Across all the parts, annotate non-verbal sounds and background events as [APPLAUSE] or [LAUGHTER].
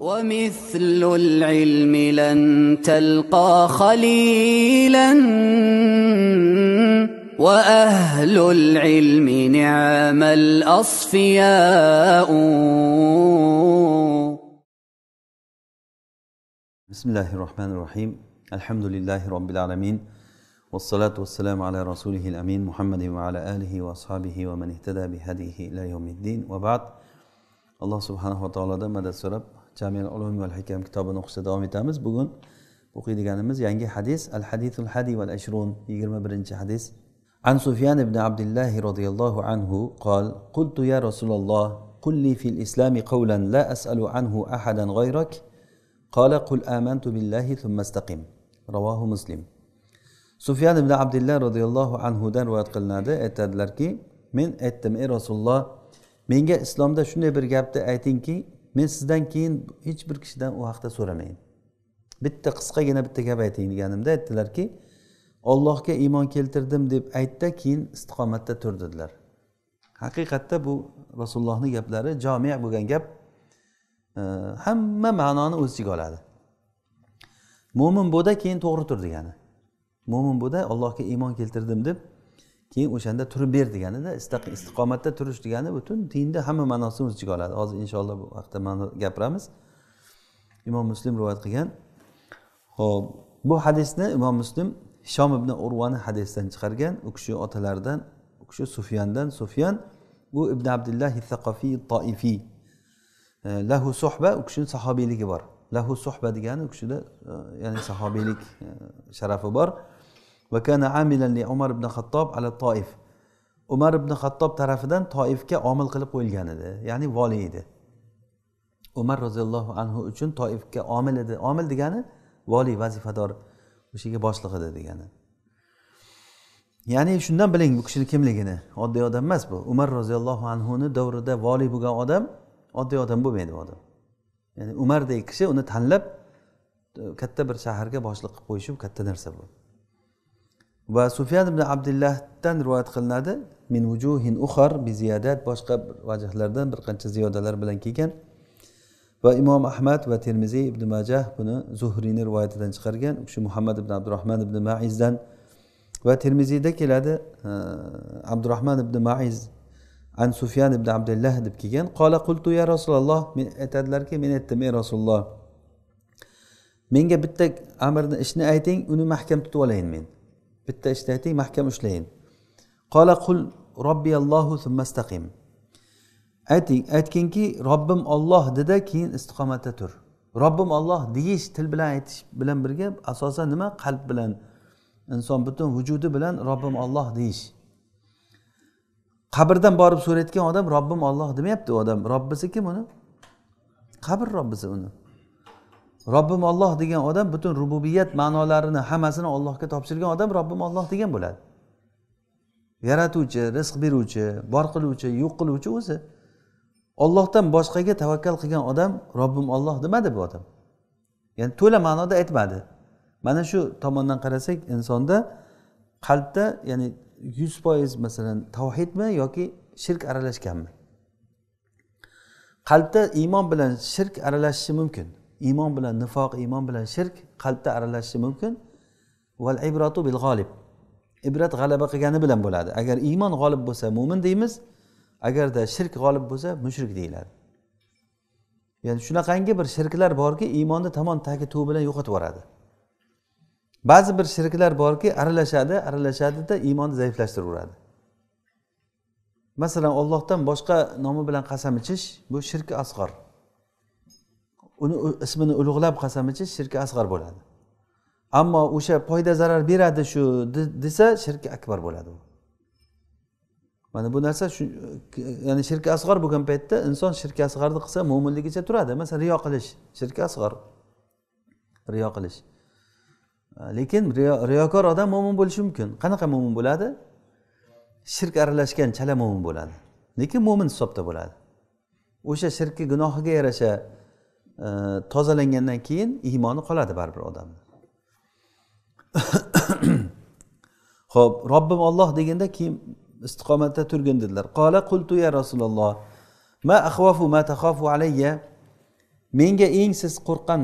ومثل العلم لن تلقى خليلا وأهل العلم نعم الأصفياء بسم الله الرحمن الرحيم الحمد لله رب العالمين والصلاة والسلام على رسوله الأمين محمد وعلى آله وأصحابه ومن اهتدى بهديه إلى يوم الدين وبعد الله سبحانه وتعالى دمد السرب jamil ulum val hikam kitobini o'qishda davom etamiz bugun o'qiydiganimiz yangi hadis al hadisul hadi val ashrun yigirma birinchi hadis an sufyan ibn عبد الله anhu qol qultu ya rasululloh qulli fil الله qawlan la as'alu anhu ahadan لا أسأل qul amantu غيرك thumma istaqim آمنت muslim sufyan ibn abdulloh roziyallohu anhudan rivoyat qilinadi aytadilarki men aytdim ey rasululloh menga islomda shunday bir gapni aytingki men sizdan keyin hech bir kishidan u haqda so'ramayman bitta qisqagina bitta gap ayting deganimda aytdilarki ollohga iymon keltirdim deb aytda keyin istiqomatda tur dedilar haqiqatda bu rasulullohni gaplari jomi bo'lgan gap e, hamma ma'noni o'z ichiga oladi mo'min bo'da keyin to'g'ri tur degani mo'min bo'da ollohga iymon keltirdim deb keyin o'shanda turib ber deganida istiqomatda turish degani butun dinni hamma ma'nosini o'z ichiga oladi hozir inshaalloh bu haqida gapiramiz imom muslim rivoyat qilgan ho'p bu hadisni imom muslim shom ibn urvani hadisdan chiqargan u kishi otalaridan u kishi sufyandan sufyan bu ibn abdullah saqafiy toifiy e, lahu suhba u kishini sahobiyligi bor lahu suhba degani u kishida e, ya'ni sahobiylik e, sharafi bor va kana amilan li umar ibn xattob ala toif umar ibn xattob tarafidan toifga omil qilib qo'yilgan edi ya'ni voliy edi umar roziyallohu anhu uchun toifga omil edi omil degani voliy vazifador o'shaga boshliq edi degani ya'ni shundan biling bu kishini kimligini oddiy odam emas bu umar roziyallohu anhuni davrida voliy bo'lgan odam oddiy odam bo'lmaydi bu odam ya'ni umardek kishi uni tanlab katta bir shaharga boshliq qilib qo'yishi bu katta narsa bu va sufyan ibn abdullahdan rivoyat qilinadi min vujuhin uxar bi ziyadat boshqa vajhlardan bir qancha ziyodalar bilan kelgan va imom ahmad va termiziy ibn majah buni zuhriyni rivoyatidan chiqargan u kishi muhammad ibn abdurahmon ibn maizdan va termiziyda keladi e, abdurahmon ibn maiz an sufyan ibn abdullah deb kelgan qola qultu ya rasululloh men aytadilarki men aytdim ey rasululloh menga bitta amirni ishni ayting uni mahkam tutib olayin men bitta ishni ayting mahkam ushlayin qola qul robbiyallohu summastaqim ayting aytginki robbim olloh dida keyin istiqomatda tur robbim olloh deyish til bilan aytish bilan birga asosan nima qalb bilan inson butun vujudi bilan robbim olloh deyish qabrdan borib so'rayotgan odam robbim olloh demayapti u odam robbisi kim uni qabr robbisi uni robbim olloh degan odam butun rububiyat ma'nolarini hammasini ollohga topshirgan odam robbim olloh degan bo'ladi yaratuvchi rizq beruvchi bor qiluvchi yo'q qiluvchi o'zi ollohdan boshqaga tavakkal qilgan odam robbim olloh demadi bu odam ya'ni to'la ma'noda aytmadi mana shu tomondan qarasak insonda qalbda ya'ni yuz foiz masalan tavhidmi yoki shirk aralashganmi qalbda iymon bilan shirk aralashishi mumkin iymon bilan nifoq iymon bilan shirk qalbda aralashishi mumkin val ibratu bil g'olib ibrat g'alaba qilgani bilan bo'ladi agar iymon g'olib bo'lsa mo'min deymiz agarda shirk g'olib bo'lsa mushrik deyiladi ya'ni shunaqangi bir shirklar borki iymonni tamom tagi tuv bilan yo'qotib yuboradi ba'zi bir shirklar borki aralashadi aralashadida iymonni zaiflashtiraveradi masalan ollohdan boshqa nomi bilan qasam ichish bu shirki asg'or uni ismini ulug'lab qasam ichish shirki asg'ar bo'ladi ammo o'sha foyda zarar beradi shu desa shirki akbar bo'ladi u mana bu narsa shu ya'ni shirki asg'ar bo'lgan paytda inson shirki asg'arni qilsa mo'minligicha turadi masalan riyo qilish shirki asg'ar riyo qilish lekin riyokor odam mo'min bo'lishi mumkin qanaqa mo'min bo'ladi shirk aralashgan chala mo'min bo'ladi lekin mo'min hisobda bo'ladi o'sha shirkni gunohiga yarasha tozalangandan keyin iymoni qoladi baribir odamni ho'p [COUGHS] robbim olloh deganda keyin istiqomatda turgin dedilar qola qultu ya rasululloh ma ahvafu ma tahofu alayya menga eng siz qo'rqqan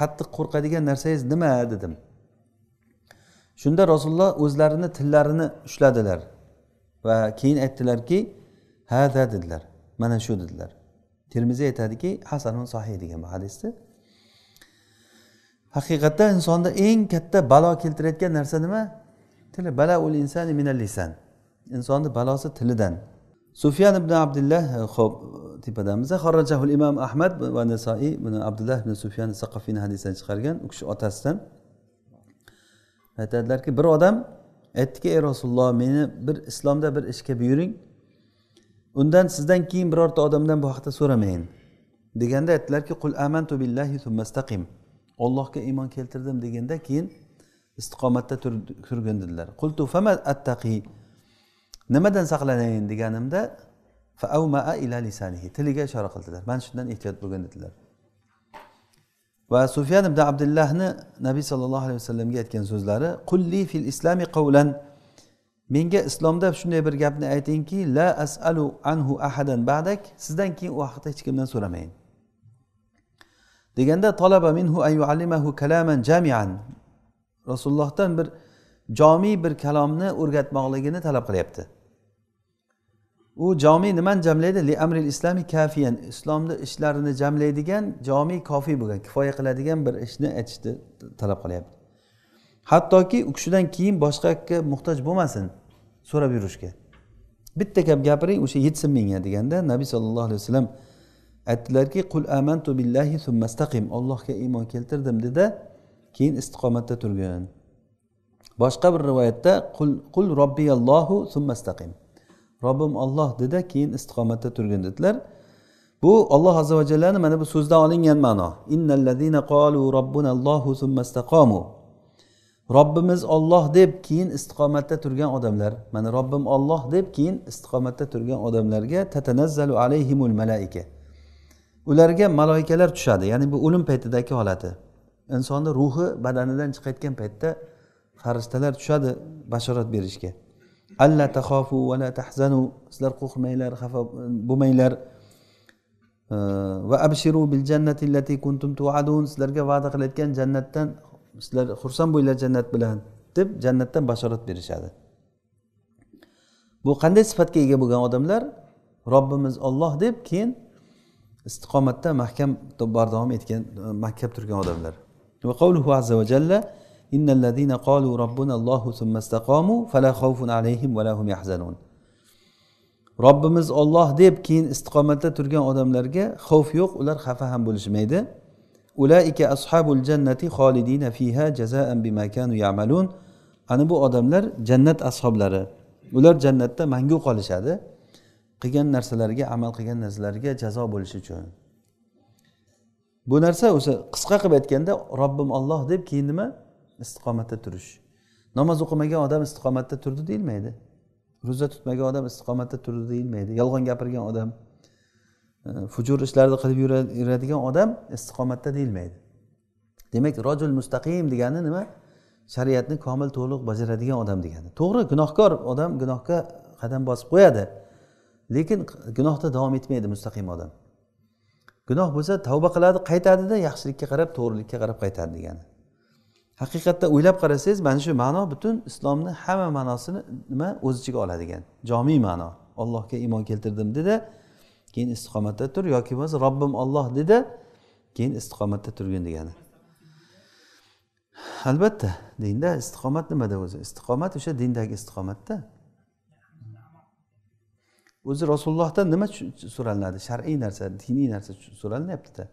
qattiq qo'rqadigan narsangiz nima dedim shunda rasululloh o'zlarini tillarini ushladilar va keyin aytdilarki da dedilar mana shu dedilar termiziy aytadiki hasanun sahiy degan bu hadisda haqiqatda insonda eng katta balo keltirayotgan narsa nima tili bala ul insani minal lisan insonni balosi tilidan sufyan ibn abdullah ho'p e, tepadamiz xorrajahul imom ahmad va nasoiy buni abdullah ibn sufyan saqafiyni hadisidan chiqargan u kishi otasidan aytadilarki bir odam aytdiki ey rasululloh meni bir islomda bir ishga buyuring undan sizdan keyin birorta odamdan bu haqda so'ramayin deganda aytdilarki qul amantu billahi summastaqim ollohga iymon keltirdim deganda keyin istiqomatda turgin dedilar qultu fama attaqi nimadan saqlanayin deganimda faavmaa ila lisanihi tiliga ishora qildilar mana shundan ehtiyot bo'lgin dedilar va sufyan ibn abdullohni nabiy sollallohu alayhi vasallamga aytgan so'zlari qulli fil islami qavlan menga islomda shunday bir gapni aytingki la asalu anhu ahadan ba'dak sizdan keyin u haqida hech kimdan so'ramang deganda talaba minhu an yuallimahu kalaman jamian rasulullohdan bir jomiy bir kalomni o'rgatmoqligini talab qilyapti u jomiy nimani jamlaydi li amril islami kafiyan islomni ishlarini jamlaydigan jomiy kofiy bo'lgan kifoya qiladigan bir ishni aytishni talab qilyapti hattoki u kishidan keyin boshqaga muhtoj bo'lmasin so'rab yurishga bitta gap gapiring o'sha yetsin menga deganda nabiy sollallohu alayhi vasallam aytdilarki qul amantu billahi summastaqim ollohga iymon keltirdim dedi keyin istiqomatda turgin boshqa bir rivoyatda qul qul robbiyallohu summastaqim robbim olloh dedi keyin istiqomatda turgin dedilar bu olloh azi va jallani mana bu so'zdan olingan ma'no innallazina qolu robbunallohu summastaqomu robbimiz olloh deb keyin istiqomatda turgan odamlar mana robbim olloh deb keyin istiqomatda turgan odamlarga tatanazzalu alayhimul malaika ularga maloikalar tushadi ya'ni bu o'lim paytidagi holati insonni ruhi badanidan chiqayotgan paytda farishtalar tushadi bashorat berishga alla tahofu va la tahzanu sizlar qo'rqmanglar xafa bo'lmanglar va abshiru bil jannati kuntum tuadun sizlarga va'da qilayotgan jannatdan sizlar xursand bo'linglar jannat bilan deb jannatdan bashorat berishadi bu qanday sifatga ega bo'lgan odamlar robbimiz olloh deb keyin istiqomatda mahkam bardavom etgan e, mahkam turgan odamlar azza va jalla robbimiz olloh deb keyin istiqomatda turgan odamlarga xavf yo'q ular xafa ham bo'lishmaydi ulaika ashabul jannati fiha jazaan bima yamalun ana bu odamlar jannat ashoblari ular jannatda mangu qolishadi qilgan narsalariga amal qilgan narsalariga jazo bo'lishi uchun bu narsa o'sha qisqa qilib aytganda robbim olloh deb keyin nima istiqomatda turish namoz o'qimagan odam istiqomatda turdi deyilmaydi ro'za tutmagan odam istiqomatda turdi deyilmaydi yolg'on gapirgan odam Э, fujur ishlarni qilib yuradigan odam istiqomatda deyilmaydi demak rojul mustaqim degani nima shariatni komil to'liq bajaradigan odam degani to'g'ri gunohkor odam gunohga qadam bosib qo'yadi lekin gunohda davom etmaydi mustaqim odam gunoh bo'lsa tavba qiladi qaytadida yaxshilikka qarab to'g'rilikka qarab qaytadi degani haqiqatda o'ylab qarasangiz mana shu ma'no butun islomni hamma ma'nosini nima o'z ichiga oladigan jomiy ma'no allohga iymon keltirdim dedi keyin istiqomatda tur yoki bo'lmasa robbim olloh dedi keyin istiqomatda turgin degani albatta dinda istiqomat nimada o'zi istiqomat o'sha dindagi istiqomatda o'zi rasulullohdan nima so'ralinadi shar'iy narsa diniy narsa so'ralinyaptida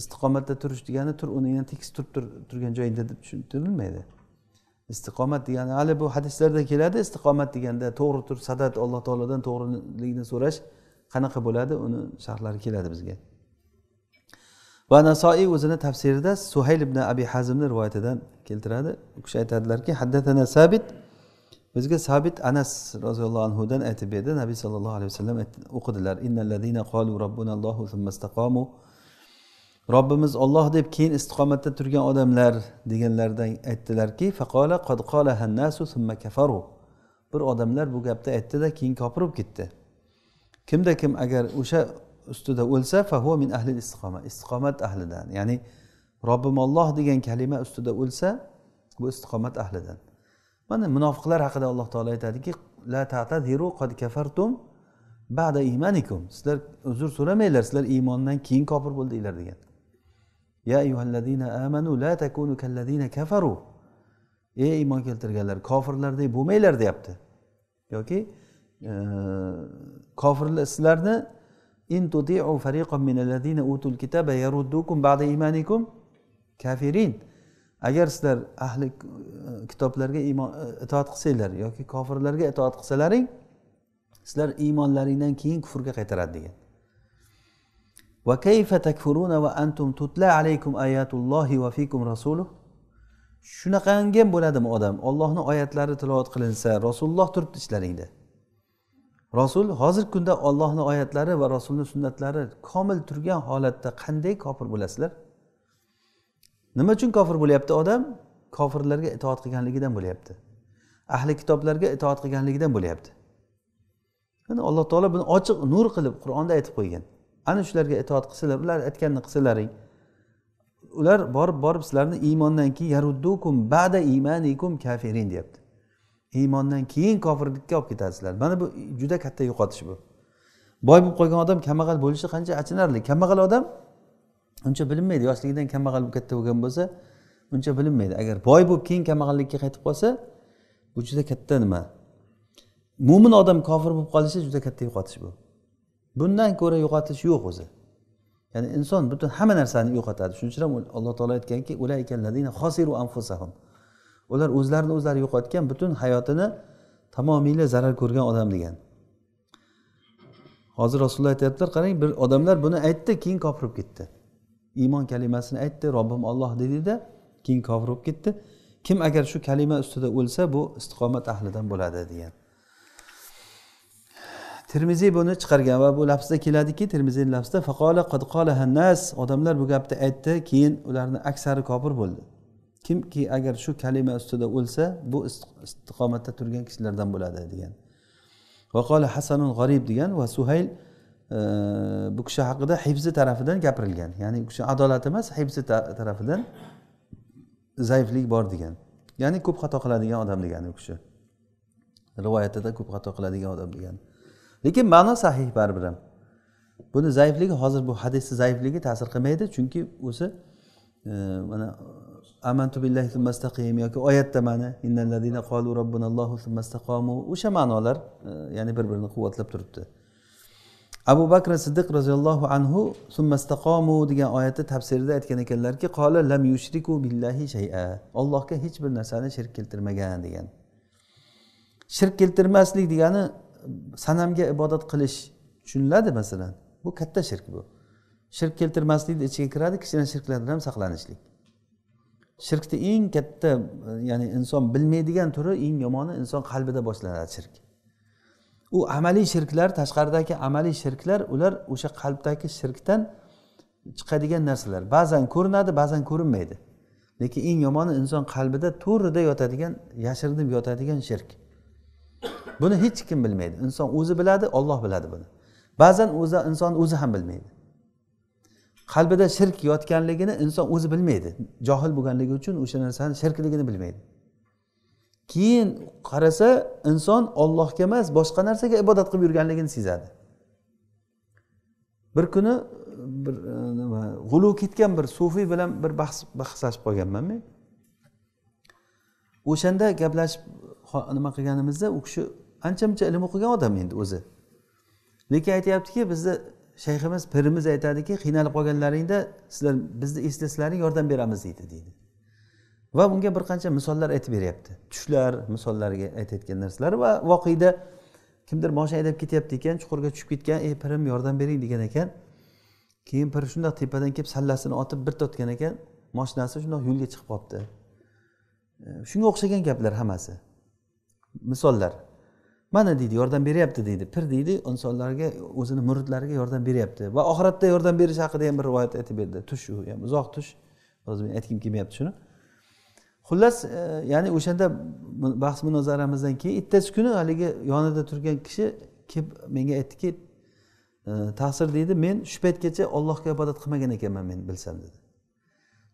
istiqomatda turish degani tur uni tekis turib turgan joyingda deb tushuntirilmaydi istiqomat degani hali bu hadislarda keladi istiqomat deganda to'g'ri tur sadat alloh taolodan to'g'rilikni so'rash qanaqa bo'ladi uni sharhlari keladi bizga va nasoiy o'zini tafsirida suhayl ibn abi hazmni rivoyatidan keltiradi u kishi aytadilarki haddatana sabit bizga sabit anas roziyallohu anhudan aytib berdi nabiy sollallohu alayhi vasallam o'qidilar robbimiz olloh deb keyin istiqomatda turgan odamlar deganlaridan aytdilarki qad qalahannasu summa kafaru bir odamlar bu gapni aytdida keyin kofir bo'lib ketdi kimda kim agar o'sha ustida o'lsa fahu min ahli istiqoma istiqomat ahlidan ya'ni robbim olloh degan kalima ustida o'lsa bu istiqomat ahlidan mana munofiqlar haqida alloh taolo aytadiki la tatadiru qad kafartum ba'da imanikum sizlar uzr so'ramanglar sizlar iymondan keyin kofir bo'ldinglar degan ya ayyuhallazina amanu la takunu kallazina kafaru ey iymon keltirganlar kofirlardek bo'lmanglar deyapti yoki kofirlar sizlarni in tutiu fariqan utul kitaba yaruddukum ba'da imanikum kafirin agar sizlar ahli kitoblarga itoat qilsanglar yoki kofirlarga itoat qilsalaring sizlar iymonlaringdan keyin kufrga qaytaradi degan kayfa وكيف تكفرون وأنتم تتلى عليكم آيات الله وفيكم رسوله shunaqangi bo'ladimi odam ollohni oyatlari tilovat qilinsa rasululloh turibdi ichlaringda rasul hozirgi kunda ollohni oyatlari va rasulni sunnatlari komil turgan holatda qanday kofir bo'lasizlar nima uchun kofir bo'lyapti odam kofirlarga itoat qilganligidan bo'lyapti ahli kitoblarga itoat qilganligidan bo'lyapti yani alloh taolo buni ochiq nur qilib qur'onda aytib qo'ygan ana shularga itoat qilsalar ular aytganini qilsalaring ular borib borib sizlarni iymondan keyin yaruddukum bada imanikum kafirin deyapti iymondan keyin kofirlikka olib ketasizlar mana bu juda katta yo'qotish bu boy bo'lib qolgan odam kambag'al bo'lishi qancha achinarli kambag'al odam uncha bilinmaydi yoshligidan kambag'al bo'lib katta bo'lgan bo'lsa uncha bilinmaydi agar boy bo'lib keyin kambag'allikka qaytib qolsa bu juda katta nima mo'min odam kofir bo'lib qolishi juda katta yo'qotish bu bundan ko'ra yo'qotish yo'q o'zi ya'ni inson butun hamma narsani yo'qotadi shuning uchun ham alloh taolo aytganki ular o'zlarini o'zlari yo'qotgan butun hayotini tamomiyla zarar ko'rgan odam degan hozir rasululloh aytyaptilar qarang bir odamlar buni aytdi keyin kofir bo'lib ketdi iymon kalimasini aytdi robbim olloh dedida keyin kofir bo'lib ketdi kim agar shu kalima ustida o'lsa bu istiqomat ahlidan bo'ladi degan termiziy buni chiqargan va bu lafzda keladiki termiziyni lafzida faqola qad qolahannas odamlar bu gapni aytdi keyin ularni aksari kofir bo'ldi kimki agar shu kalima ustida o'lsa bu istiqomatda turgan kishilardan bo'ladi degan vaqoli hasanun g'arib degan va suhayl e, bu kishi haqida hibzi tarafidan gapirilgan ya'ni u kishi adolat emas hibzi tarafidan zaiflik bor degan ya'ni ko'p xato qiladigan odam degani u kishi rivoyatida ko'p xato qiladigan odam degan lekin ma'no sahih baribir ham buni zaifligi hozir bu hadisni zaifligi ta'sir qilmaydi chunki o'zi e, mana amantu billahi mustaqim yoki oyatda mana innalladina qolu robbinallohu summastaqomu o'sha ma'nolar e, ya'ni bir birini quvvatlab turibdi abu bakr siddiq roziyallohu anhu summastaqomu degan oyatni tafsirida aytgan ekanlarki qola lam yushriku billahi shaya ollohga hech bir narsani shirk keltirmagan degan shirk keltirmaslik degani sanamga ibodat qilish tushuniladi masalan bu katta shirk bu shirk keltirmaslikni ichiga kiradi kichkina shirklardan ham saqlanishlik shirkni eng katta ya'ni inson bilmaydigan turi eng yomoni inson qalbida boshlanadi shirk u amaliy shirklar tashqaridagi amaliy shirklar ular o'sha qalbdagi shirkdan chiqadigan narsalar ba'zan ko'rinadi ba'zan ko'rinmaydi lekin eng yomoni inson qalbida to'rida yotadigan yashirinib yotadigan shirk buni hech kim bilmaydi inson o'zi biladi olloh biladi buni ba'zan o'zi inson o'zi ham bilmaydi qalbida shirk yotganligini inson o'zi bilmaydi johil bo'lganligi uchun o'sha narsani shirkligini bilmaydi keyin qarasa inson ollohga emas boshqa narsaga ibodat qilib yurganligini sezadi bir kuni bir e, nima g'ulu ketgan bir sufiy bilan bir bahs bahslashib qolganman men o'shanda gaplashib nima qilganimizda u kishi ancha muncha ilm o'qigan odam endi o'zi lekin aytyaptiki bizni shayximiz pirimiz aytadiki qiynalib qolganlaringda sizlar bizni eslasalaring yordam beramiz deydi deydi va bunga bir qancha misollar aytib beryapti tushlar misollariga aytayotgan narsalar va voqeda kimdir moshina haydab ketyapti ekan chuqurga tushib ketgan ey pirim yordam bering degan ekan keyin pir shundoq tepadan kelib sallasini otib bir tortgan ekan moshinasi shundoq yo'lga chiqib qolibdi shunga o'xshagan gaplar hammasi misollar mana deydi yordam beryapti deydi pir deydi insonlarga o'zini muridlariga yordam beryapti va oxiratda yordam berish haqida ham bir rivoyat aytib berdi tush u ham uzoq tush hozir men aytgim kelmayapti shuni xullas e, ya'ni o'shanda bahs munozaramizdan keyin ertasi kuni haligi yonida turgan kishi kelib menga aytdiki e, tasir deydi men shu paytgacha ollohga ibodat qilmagan ekanman men bilsam dedi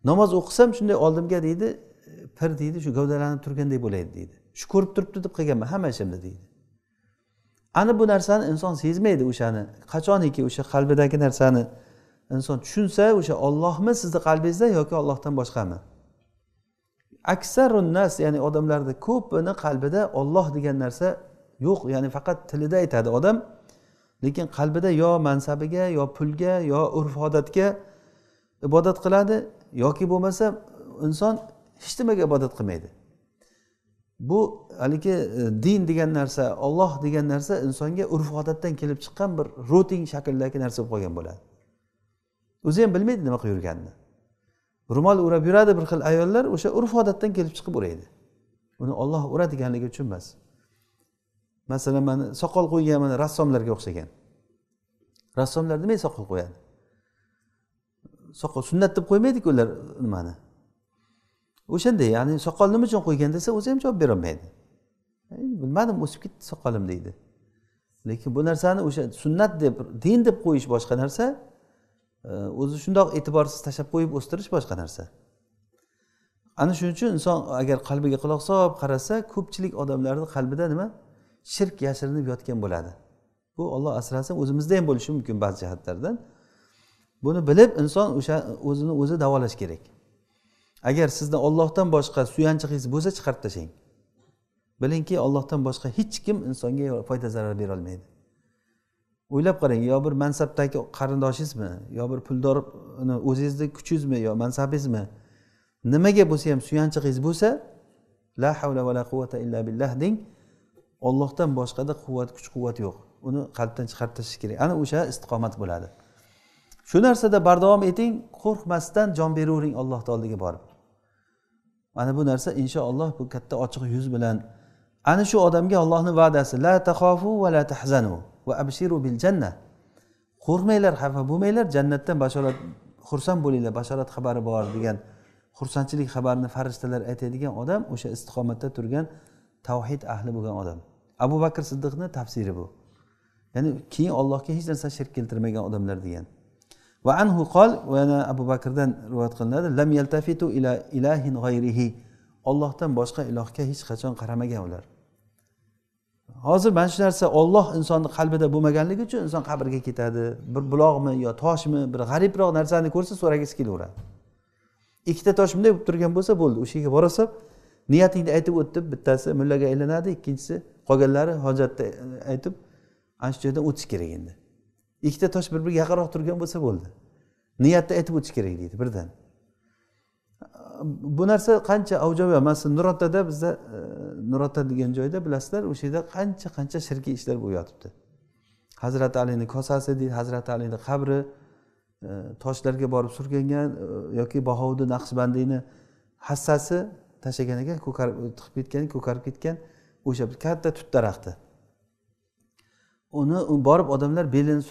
namoz o'qisam shunday oldimga deydi pir deydi shu gavdalanib turgandek bo'laydi deydi shu ko'rib turibdi deb qilganman hamma ishimni deydi ana bu narsani inson sezmaydi o'shani qachoniki o'sha qalbidagi narsani inson tushunsa o'sha ollohmi sizni qalbingizda yoki ollohdan boshqami aksarun nas ya'ni odamlarni ko'pini qalbida olloh degan narsa yo'q ya'ni faqat tilida aytadi odam lekin qalbida yo mansabiga yo pulga yo urf odatga ibodat qiladi yoki bo'lmasa inson hech nimaga ibodat qilmaydi bu haligi e, din degan narsa olloh degan narsa insonga urf odatdan kelib chiqqan bir rutin shakldagi narsa bo'lib qolgan bo'ladi o'zi ham bilmaydi nima qilib yurganini ro'mol o'rab yuradi bir xil ayollar o'sha urf odatdan kelib chiqib o'raydi uni olloh deganligi uchun emas masalan mana soqol qo'ygan mana rassomlarga o'xshagan rassomlar nimaga soqol qo'yadi soqol sunnat deb qo'ymaydiku ular nimani o'shanday ya'ni soqol nima uchun qo'ygan desa o'zi ham javob berolmaydi bilmadim o'sib ketdi soqolim deydi lekin bu narsani o'sha sunnat deb din deb qo'yish boshqa narsa e, o'zi shundoq e'tiborsiz tashlab qo'yib o'stirish boshqa narsa ana shuning uchun inson agar qalbiga quloq solib qarasa ko'pchilik odamlarni qalbida nima shirk yashirinib yotgan bo'ladi bu olloh asrasin o'zimizda ham bo'lishi mumkin ba'zi jihatlardan buni bilib inson o'sha o'zini o'zi davolash kerak agar sizni ollohdan boshqa suyanchig'ingiz bo'lsa chiqarib tashlang bilingki ollohdan boshqa hech kim insonga foyda zarar berolmaydi o'ylab qarang yo bir mansabdagi qarindoshingizmi yo bir puldor o'zingizni kuchingizmi yo mansabingizmi nimaga bo'lsa ham suyanchig'ingiz bo'lsa la havla va la quvvata illa billah deng ollohdan boshqada quvvat kuch quvvat yo'q uni qalbdan chiqarib tashlash kerak ana o'sha istiqomat bo'ladi shu narsada bardavom eting qo'rqmasdan jon beravering alloh oldiga borib mana bu narsa inshaalloh bu katta ochiq yuz bilan ana shu odamga ollohni va'dasi la tahofu va la tahzanu va abshiru bil janna qo'rqmanglar xafa bo'lmanglar jannatdan bashorat xursand bo'linglar bashorat xabari bor degan xursandchilik xabarini farishtalar aytadigan odam o'sha istiqomatda turgan tavhid ahli bo'lgan odam abu bakr siddiqni tafsiri bu ya'ni keyin ollohga hech narsa shirk keltirmagan odamlar degan va anhu qol yana abu bakrdan rivoyat qilinadi lam yaltafitu ila ilahin g'ayrihi ollohdan boshqa ilohga hech qachon qaramagan ular hozir mana shu narsa olloh insonni qalbida bo'lmaganligi uchun inson qabrga ketadi bir buloqmi yo toshmi bir g'aribroq narsani ko'rsa so'ragisi kelaveradi ikkita tosh bunday bo'lib turgan bo'lsa bo'ldi o'sha yerga borasan niyatingni aytib o'tib bittasi mullaga aylanadi ikkinchisi qolganlari hojatni e, aytib ana shu joydan o'tish kerak endi ikkita tosh bir biriga yaqinroq turgan bo'lsa bo'ldi niyatni aytib o'tish kerak deydi birdan bu narsa qancha avjob masalan nurotada bizda e, nurota degan joyda bilasizlar o'sha yerda qancha qancha shirkiy ishlar bo'lib yotibdi hazrati alini kosasi deydi hazrati alini qabri e, toshlarga borib surkangan e, yoki bahovdi naqshbandiyni hassasi tashlagan ekan ko'karib tiqib ketgan ko'karib ketgan o'sha katta tut daraxti uni borib odamlar belini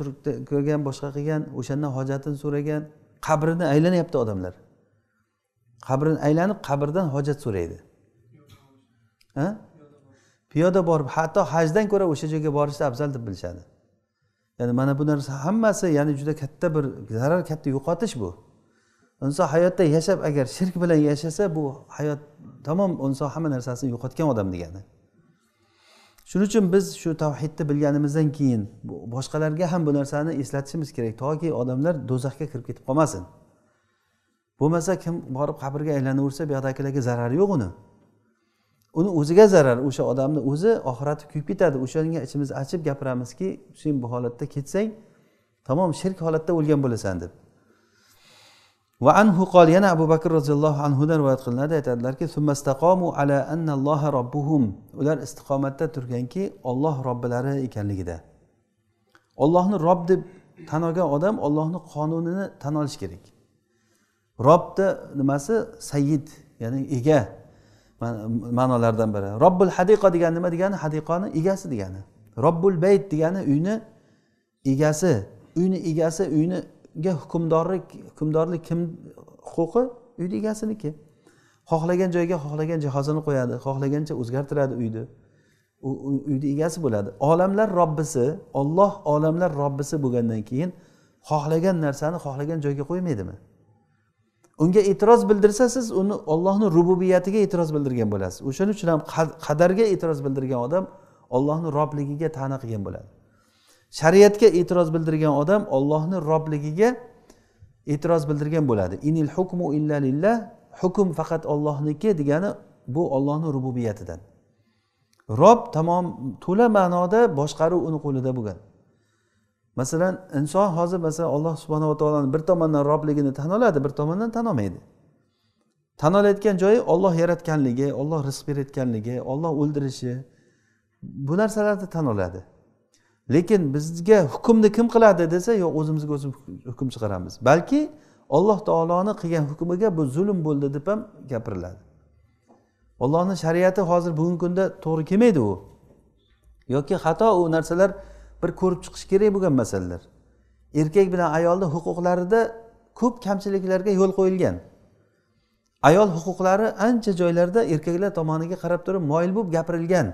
ko'rgan boshqa qilgan o'shandan hojatini so'ragan qabrini aylanyapti odamlar qabrini aylanib qabrdan hojat so'raydi piyoda borib hatto hajdan ko'ra o'sha joyga borishni afzal deb bilishadi ya'ni mana bu narsa hammasi ya'ni juda katta bir zarar katta yo'qotish bu inson hayotda yashab agar shirk bilan yashasa bu hayot tamom inson hamma narsasini yo'qotgan odam degani shuning uchun biz shu tavhidni bilganimizdan keyin boshqalarga ham bu narsani eslatishimiz kerak toki odamlar do'zaxga kirib ketib qolmasin bo'lmasa kim borib qabrga aylanaversa bu yoqdagilarga zarari yo'q uni uni o'ziga zarar o'sha odamni o'zi oxirati kuyib ketadi o'shanga ichimiz achib gapiramizki sen bu holatda ketsang tamom shirk holatda o'lgan bo'lasan deb va anhu qol yana abu bakr roziyallohu anhudan rivoyat qilinadi aytadilarki ala annalloha robbuhum ular istiqomatda turganki olloh robbilari ekanligida ollohni rob deb tan olgan odam ollohni qonunini tan olishi kerak robni nimasi sayid ya'ni ega ma'nolaridan biri robbul hadiqa degani nima degani hadiqani egasi degani robbul bayt degani uyni egasi uyni egasi uyni unga hukmdorlik hukmdorlik kim huquqi uyni egasiniki xohlagan joyga xohlagan jihozini qo'yadi xohlagancha o'zgartiradi uyni uyni egasi bo'ladi olamlar robbisi olloh olamlar robbisi bo'lgandan keyin xohlagan narsani xohlagan joyga qo'ymaydimi unga e'tiroz bildirsa siz uni ollohni rububiyatiga e'tiroz bildirgan bo'lasiz o'shaning uchun ham qadarga e'tiroz bildirgan odam ollohni robligiga ta'na qilgan bo'ladi shariatga e'tiroz bildirgan odam ollohni robligiga e'tiroz bildirgan bo'ladi inil hukmu illa lillah hukm faqat ollohniki degani bu ollohni rububiyatidan rob tamom to'la ma'noda boshqaruv uni qo'lida bo'lgan masalan inson hozir masalan alloh subhanava taoloni bir tomondan robligini tan oladi bir tomondan tan olmaydi tan olayotgan joyi olloh yaratganligi olloh rizq berayotganligi olloh o'ldirishi bu narsalarni tan oladi lekin bizga hukmni kim qiladi desa yo'q o'zimizga o'zimiz hukm chiqaramiz balki alloh taoloni qilgan hukmiga bu zulm bo'ldi deb ham gapiriladi ollohni shariati hozir bugungi kunda to'g'ri kelmaydi u yoki xato u narsalar bir ko'rib chiqish kerak bo'lgan masalalar erkak bilan ayolni huquqlarida ko'p kamchiliklarga yo'l qo'yilgan ayol huquqlari ancha joylarda erkaklar tomoniga qarab turib moyil bo'lib gapirilgan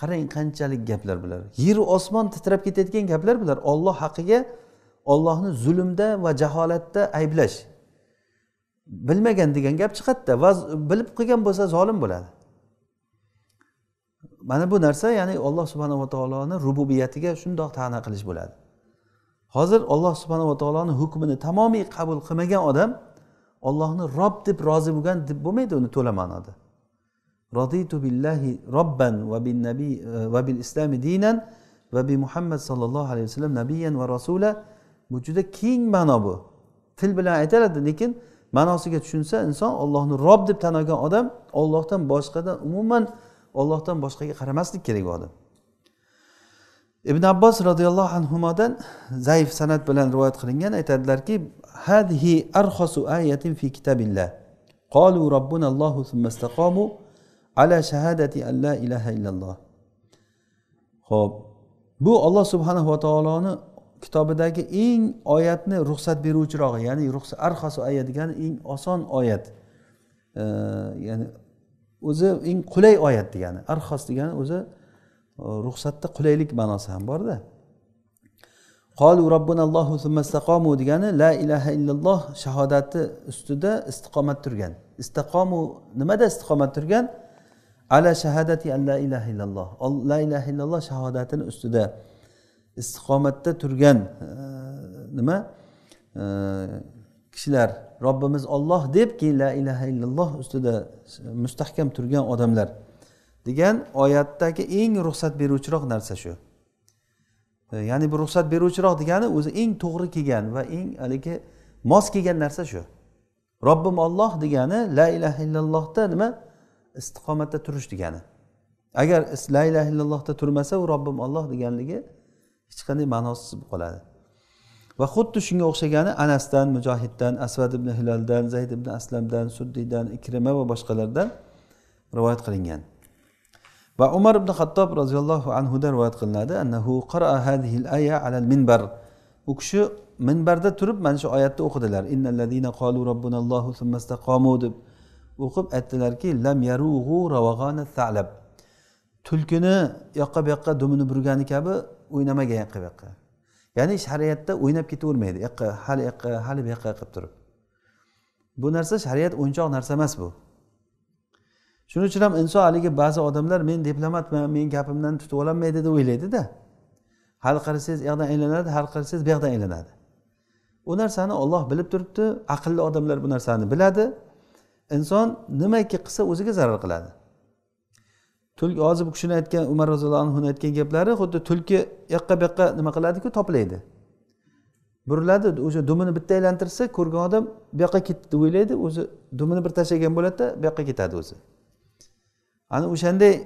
qarang qanchalik gaplar bular yeru osmon titrab ketayotgan gaplar bular olloh haqiga ollohni zulmda va jaholatda ayblash bilmagan degan gap chiqadida va bilib qilgan bo'lsa zolim bo'ladi mana bu narsa ya'ni alloh subhanava taoloni rububiyatiga shundoq tana qilish bo'ladi hozir olloh subhanava taoloni hukmini tamomiy qabul qilmagan odam ollohni rob deb rozi bo'lgan deb bo'lmaydi uni to'la ma'noda رضيت بالله ربا وبالنبي وبالإسلام دينا وبمحمد صلى الله عليه وسلم نبيا ورسولا bu juda keng ma'no bu til bilan aytiladi lekin ma'nosiga tushunsa inson ollohni rob deb tan olgan odam ollohdan boshqadan umuman ollohdan boshqaga qaramaslik kerak bu odam ibn abbos roziyallohu anhudan zaif san'at bilan rivoyat qilingan aytadilarki hadhi arxosu ayatin fi kitabillah qolu robbunallohu summa istaqomu ala shahadati alla ilaha illalloh ho'p bu olloh subhanava taoloni kitobidagi eng oyatni ruxsat beruvchirog'i ya'ni ruxsat arhasu aya degani eng oson oyat e, ya'ni o'zi eng qulay oyat degani arhos degani o'zi e, ruxsatda qulaylik ma'nosi ham borda qolu robbinallohu istaqomu degani la ilaha illalloh shahodati ustida istiqomat turgan istaqomu nimada istiqomat turgan ala shahadati an la ilaha illalloh la ilaha illalloh shahodatini ustida istiqomatda turgan e, nima e, kishilar robbimiz olloh deb keyin la ilaha illalloh ustida mustahkam turgan odamlar degan oyatdagi eng ruxsat beruvchiroq narsa shu e, ya'ni bu ruxsat beruvchiroq degani o'zi eng to'g'ri kelgan va eng haligi mos kelgan narsa shu robbim olloh degani la ilaha illallohda nima istiqomatda turish degani agar la illaha illallohda turmasa u robbim olloh deganligi hech qanday ma'nosiz bo'lib qoladi va xuddi shunga o'xshagani anasdan mujohiddan asvad ibn hiloldan zayd ibn aslamdan suddiydan ikrima va boshqalardan rivoyat qilingan va umar ibn xattob roziyallohu anhudan rivoyat qilinadi annahu qara hadihil aya alal minbar u kishi minbarda turib mana shu oyatni o'qidilar innalladina qolu robbunallohu deb o'qib aytdilarki lam yarug'u ravag'ana talab tulkini yoqqa bu yoqqa dumini burgani kabi o'ynamagan yoqqa bu yoqqa ya'ni shariatda o'ynab ketavermaydi yoqqa hali yoqqa hali bu yoqqa qilib turib bu narsa shariat o'yinchoq narsa emas bu shuning uchun ham inson haligi ba'zi odamlar men diplomatman men gapimdan tutib ololmaydi deb o'ylaydida hali qarasangiz u yoqdan aylanadi hali qarasangiz bu yoqdan aylanadi u narsani olloh bilib turibdi aqlli odamlar bu narsani biladi inson nimaki qilsa o'ziga zarar qiladi tulki hozir bu kishini aytgan umar roziyallohu anhuni aytgan gaplari xuddi tulki yoqqa bu yoqqa nima qiladiku toplaydi buriladi o'sha dumini bitta aylantirsa ko'rgan odam bu yoqqa ketdi deb o'ylaydi o'zi dumini bir tashlagan bo'ladida bu yoqqa ketadi o'zi ana o'shanday e,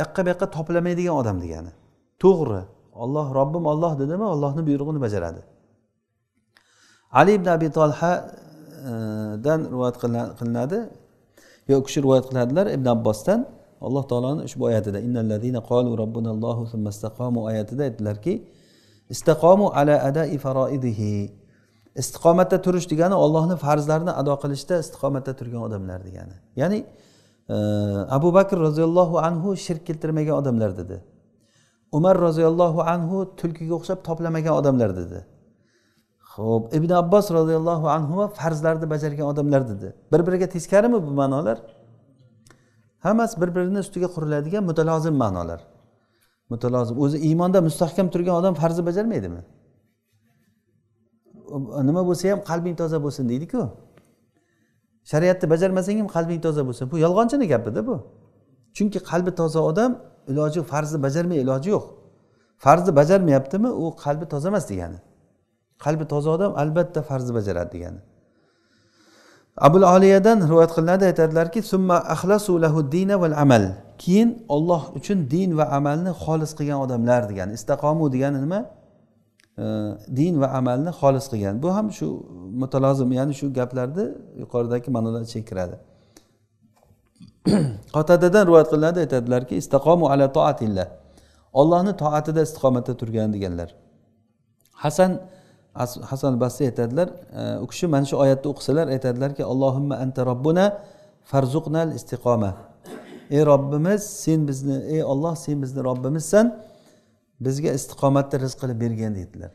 yoqqa bu yoqqa toplamaydigan odam degani to'g'ri olloh robbim olloh dedimi ollohni buyrug'ini bajaradi ali ibn abi tolha dan rivoyat qilinadi yo u kishi rivoyat qiladilar ibn abbosdan alloh taoloni ushbu oyatida innallazina qolu robbunallohu oyatida aytdilarki istaqomu ala adai faroidihi istiqomatda turish degani ollohni farzlarini ado qilishda istiqomatda turgan odamlar degani ya'ni e, abu bakr roziyallohu anhu shirk keltirmagan odamlar dedi umar roziyallohu anhu tulkiga o'xshab toplamagan odamlar dedi ho'p ibn abbos roziyallohu anhu farzlarni bajargan odamlar dedi bir biriga teskarimi bu ma'nolar hammasi bir birini ustiga quriladigan mutalozim ma'nolar mutalozim o'zi iymonda mustahkam turgan odam farzni bajarmaydimi nima bo'lsa ham qalbing toza bo'lsin deydiku shariatni bajarmasang ham qalbing toza bo'lsin bu yolg'onchini gapida bu chunki qalbi toza odam iloji farzni bajarmay iloji yo'q farzni bajarmayaptimi u qalbi toza emas degani qalbi toza odam albatta farzni bajaradi degani abul oliyadan rivoyat qilinadi aytadilarki summa axlasu lahu dina val amal keyin olloh uchun din va amalni xolis qilgan odamlar degani istaqomu degani nima din va amalni xolis qilgan bu ham shu mutalozim ya'ni shu gaplarni yuqoridagi ma'nolar ichiga kiradi [CLEARS THROAT] qotadadan rivoyat qilinadi aytadilarki istaqomu ala toatillah ollohni toatida istiqomatda turgan deganlar hasan hasan basriy aytadilar e, u kishi mana shu oyatni o'qisalar aytadilarki allohimma anta robbuna farzuqnal istiqoma ey robbimiz sen bizni ey olloh sen bizni robbimizsan bizga istiqomatni rizq qilib bergin deydilar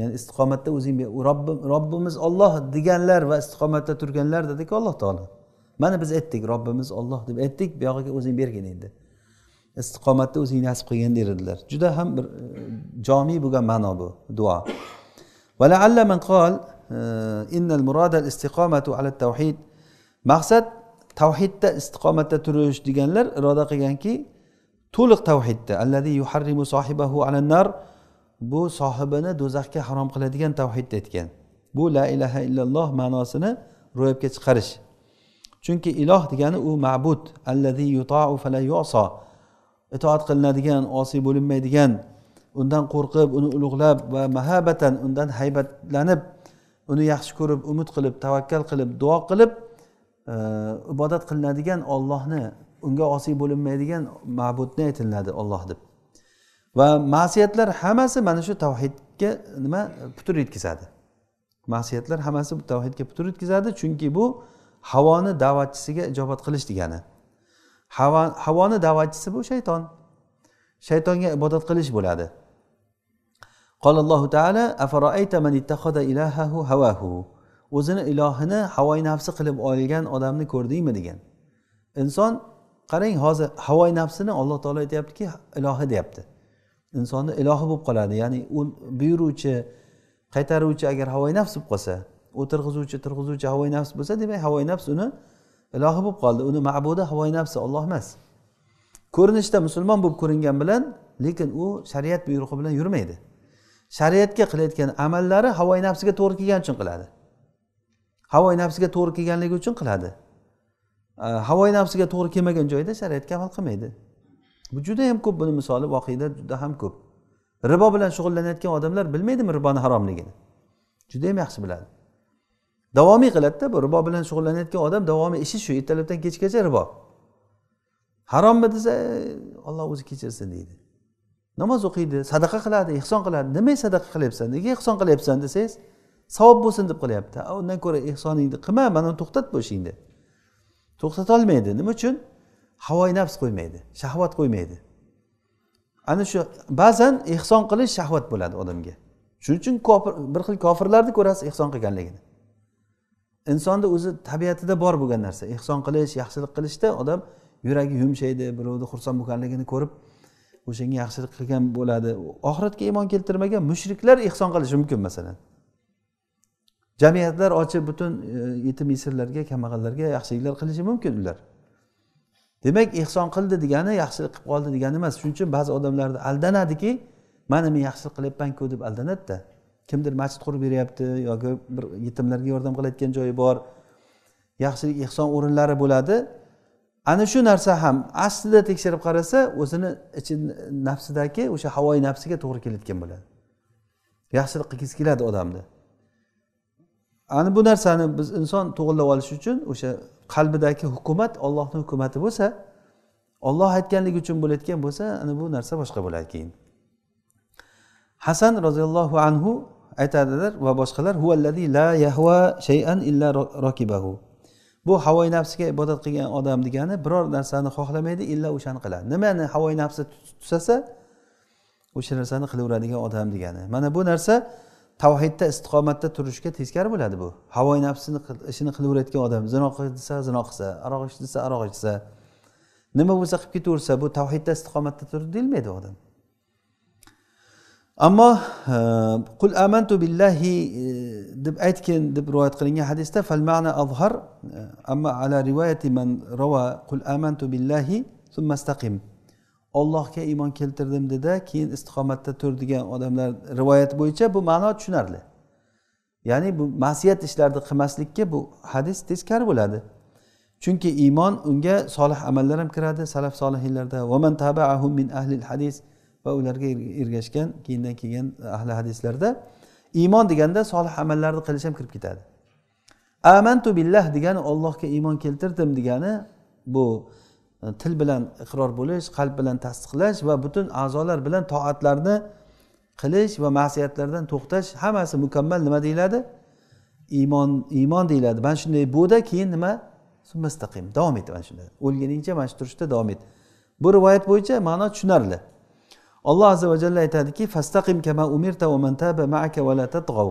ya'ni istiqomatda o'zing robbim robbimiz olloh deganlar va istiqomatda turganlar dediki alloh taolo mana biz aytdik robbimiz olloh deb aytdik buyog'iga o'zing bergin endi istiqomatni o'zing nasib qilgin dedilar juda ham bir e, jomiy bo'lgan ma'no bu duo ولعل من قال إن المراد الاستقامة على التوحيد مقصد tavhidda istiqomatda turish deganlar iroda qilganki to'liq tavhidda allazi yuharrimu sohibahu nar bu sohibini do'zaxga harom qiladigan tavhidni aytgan bu la ilaha illalloh ma'nosini ro'yobga chiqarish chunki iloh degani u ma'bud allazi yutau fala yuso itoat qilinadigan osiy bo'linmaydigan undan qo'rqib uni ulug'lab va mahabatan undan haybatlanib uni yaxshi ko'rib umid qilib tavakkal qilib duo qilib e, ibodat qilinadigan ollohni unga osiy bo'linmaydigan ma'budni aytiladi olloh deb va ma'siyatlar hammasi mana shu tavhidga nima putur yetkazadi ma'siyatlar hammasi tavhidga putur yetkazadi chunki bu havoni da'vatchisiga ijobat qilish degani havoni da'vatchisi bu shayton shaytonga ibodat qilish bo'ladi قال الله o'zini ilohini havoyi nafsi qilib olgan odamni ko'rdingmi degan inson qarang hozir havoyi nafsini alloh taolo aytyaptiki ilohi deyapti insonni ilohi bo'lib qoladi ya'ni u buyuruvchi qaytaruvchi agar havoyi nafs bo'lib qolsa o'tirg'izuvchi turg'izuvchi turg'izuvchi havoyi nafs bo'lsa demak havoyi nafs uni ilohi bo'lib qoldi uni ma'budi havoyi nafsi olloh emas ko'rinishda musulmon bo'lib ko'ringan bilan lekin u shariat buyrug'i bilan yurmaydi shariatga qilayotgan amallari havoyi nafsiga to'g'ri kelgani uchun qiladi havoyi nafsiga to'g'ri kelganligi uchun qiladi havoyi nafsiga to'g'ri kelmagan joyda shariatga amal qilmaydi bu juda yam ko'p buni misoli voqeda juda ham ko'p ribo bilan shug'ullanayotgan odamlar bilmaydimi riboni haromligini judayam yaxshi biladi davomiy qiladida bu ribo bilan shug'ullanayotgan odam davomiy ishi shu ertalabdan kechgacha ribo harommi desa olloh o'zi kechirsin deydi namoz o'qiydi sadaqa qiladi ehson qiladi nimaga sadaqa qilyapsan nega ehson qilyapsan desangiz savob bo'lsin deb qilyapti undan ko'ra ehsoningni qilma mana uni to'xtat bu ishingni to'xtatolmaydi nima uchun havoyi nafs qo'ymaydi shahvat qo'ymaydi ana shu ba'zan ehson qilish shahvat bo'ladi odamga shuning uchun kofir bir xil kofirlarni ko'rasiz ehson qilganligini insonni o'zi tabiatida bor bo'lgan narsa ehson qilish yaxshilik qilishda odam yuragi yumshaydi birovni xursand bo'lganligini ko'rib o'shanga yaxshilik qilgan bo'ladi oxiratga iymon keltirmagan mushriklar ehson qilishi mumkin masalan jamiyatlar ochib butun e, yetim esirlarga kambag'allarga yaxshiliklar qilishi mumkin ular demak ehson qildi degani yaxshilik qilib qoldi degani emas shuning uchun ba'zi odamlarni aldanadiki mana men yaxshilik qilyapmanku deb aldanadida kimdir masjid qurib beryapti yoki bir yetimlarga yordam qilayotgan joyi bor yaxshilik ehson o'rinlari bo'ladi ana shu narsa ham aslida tekshirib qarasa o'zini ichi nafsidagi o'sha havoyi nafsiga to'g'ri kelayotgan bo'ladi yaxshilik qilgisi keladi odamni ana bu narsani biz inson to'g'irlab olish uchun o'sha qalbidagi hukumat ollohni hukumati bo'lsa olloh aytganligi uchun bo'layotgan bo'lsa ana bu narsa boshqa bo'ladi keyin hasan roziyallohu anhu aytadilar va boshqalar huvallazi la yahva shay'an illa rokibahu bu havoyi nafsiga ibodat qilgan odam degani biror narsani xohlamaydi illa o'shani qiladi nimani havoyi nafsi tutsasa o'sha narsani qilaveradigan odam degani mana bu narsa tavhidda istiqomatda turishga teskari bo'ladi bu havoyi nafsini ishini qilaverayotgan odam zino desa zino qilsa aroq desa aroq ichsa nima bo'lsa qilib ketaversa bu tavhidda istiqomatda turdi deyilmaydi odam ammo e, qul amantu billahi e, deb aytgin deb rivoyat qilingan hadisda fal ma'na azhar e, amma ala rivoyati man rava qul amantu billahi summa istaqim ollohga iymon keltirdim dedi keyin istiqomatda tur degan odamlar rivoyati bo'yicha bu ma'no tushunarli ya'ni bu ma'siyat ishlarni qilmaslikka bu hadis teskari bo'ladi chunki iymon unga solih amallar ham kiradi salaf solihinlarda vaman tabaahum min ahlil hadis va ularga er-, ergashgan keyindan kelgan e, ahli hadislarda iymon deganda solih amallarni qilish ham kirib ketadi amantu billah degani ollohga iymon keltirdim degani bu e, til bilan iqror bo'lish qalb bilan tasdiqlash va butun a'zolar bilan toatlarni qilish va ma'siyatlardan to'xtash hammasi mukammal nima deyiladi iymon iymon deyiladi mana shunday bo'da keyin nima mustaqim davom et mana shunda o'lguningcha mana shu turishda davom et bu rivoyat bo'yicha ma'no tushunarli alloh azi va jalla aytadiki fastaqim kama umirta va man taba ma'aka va la tatg'av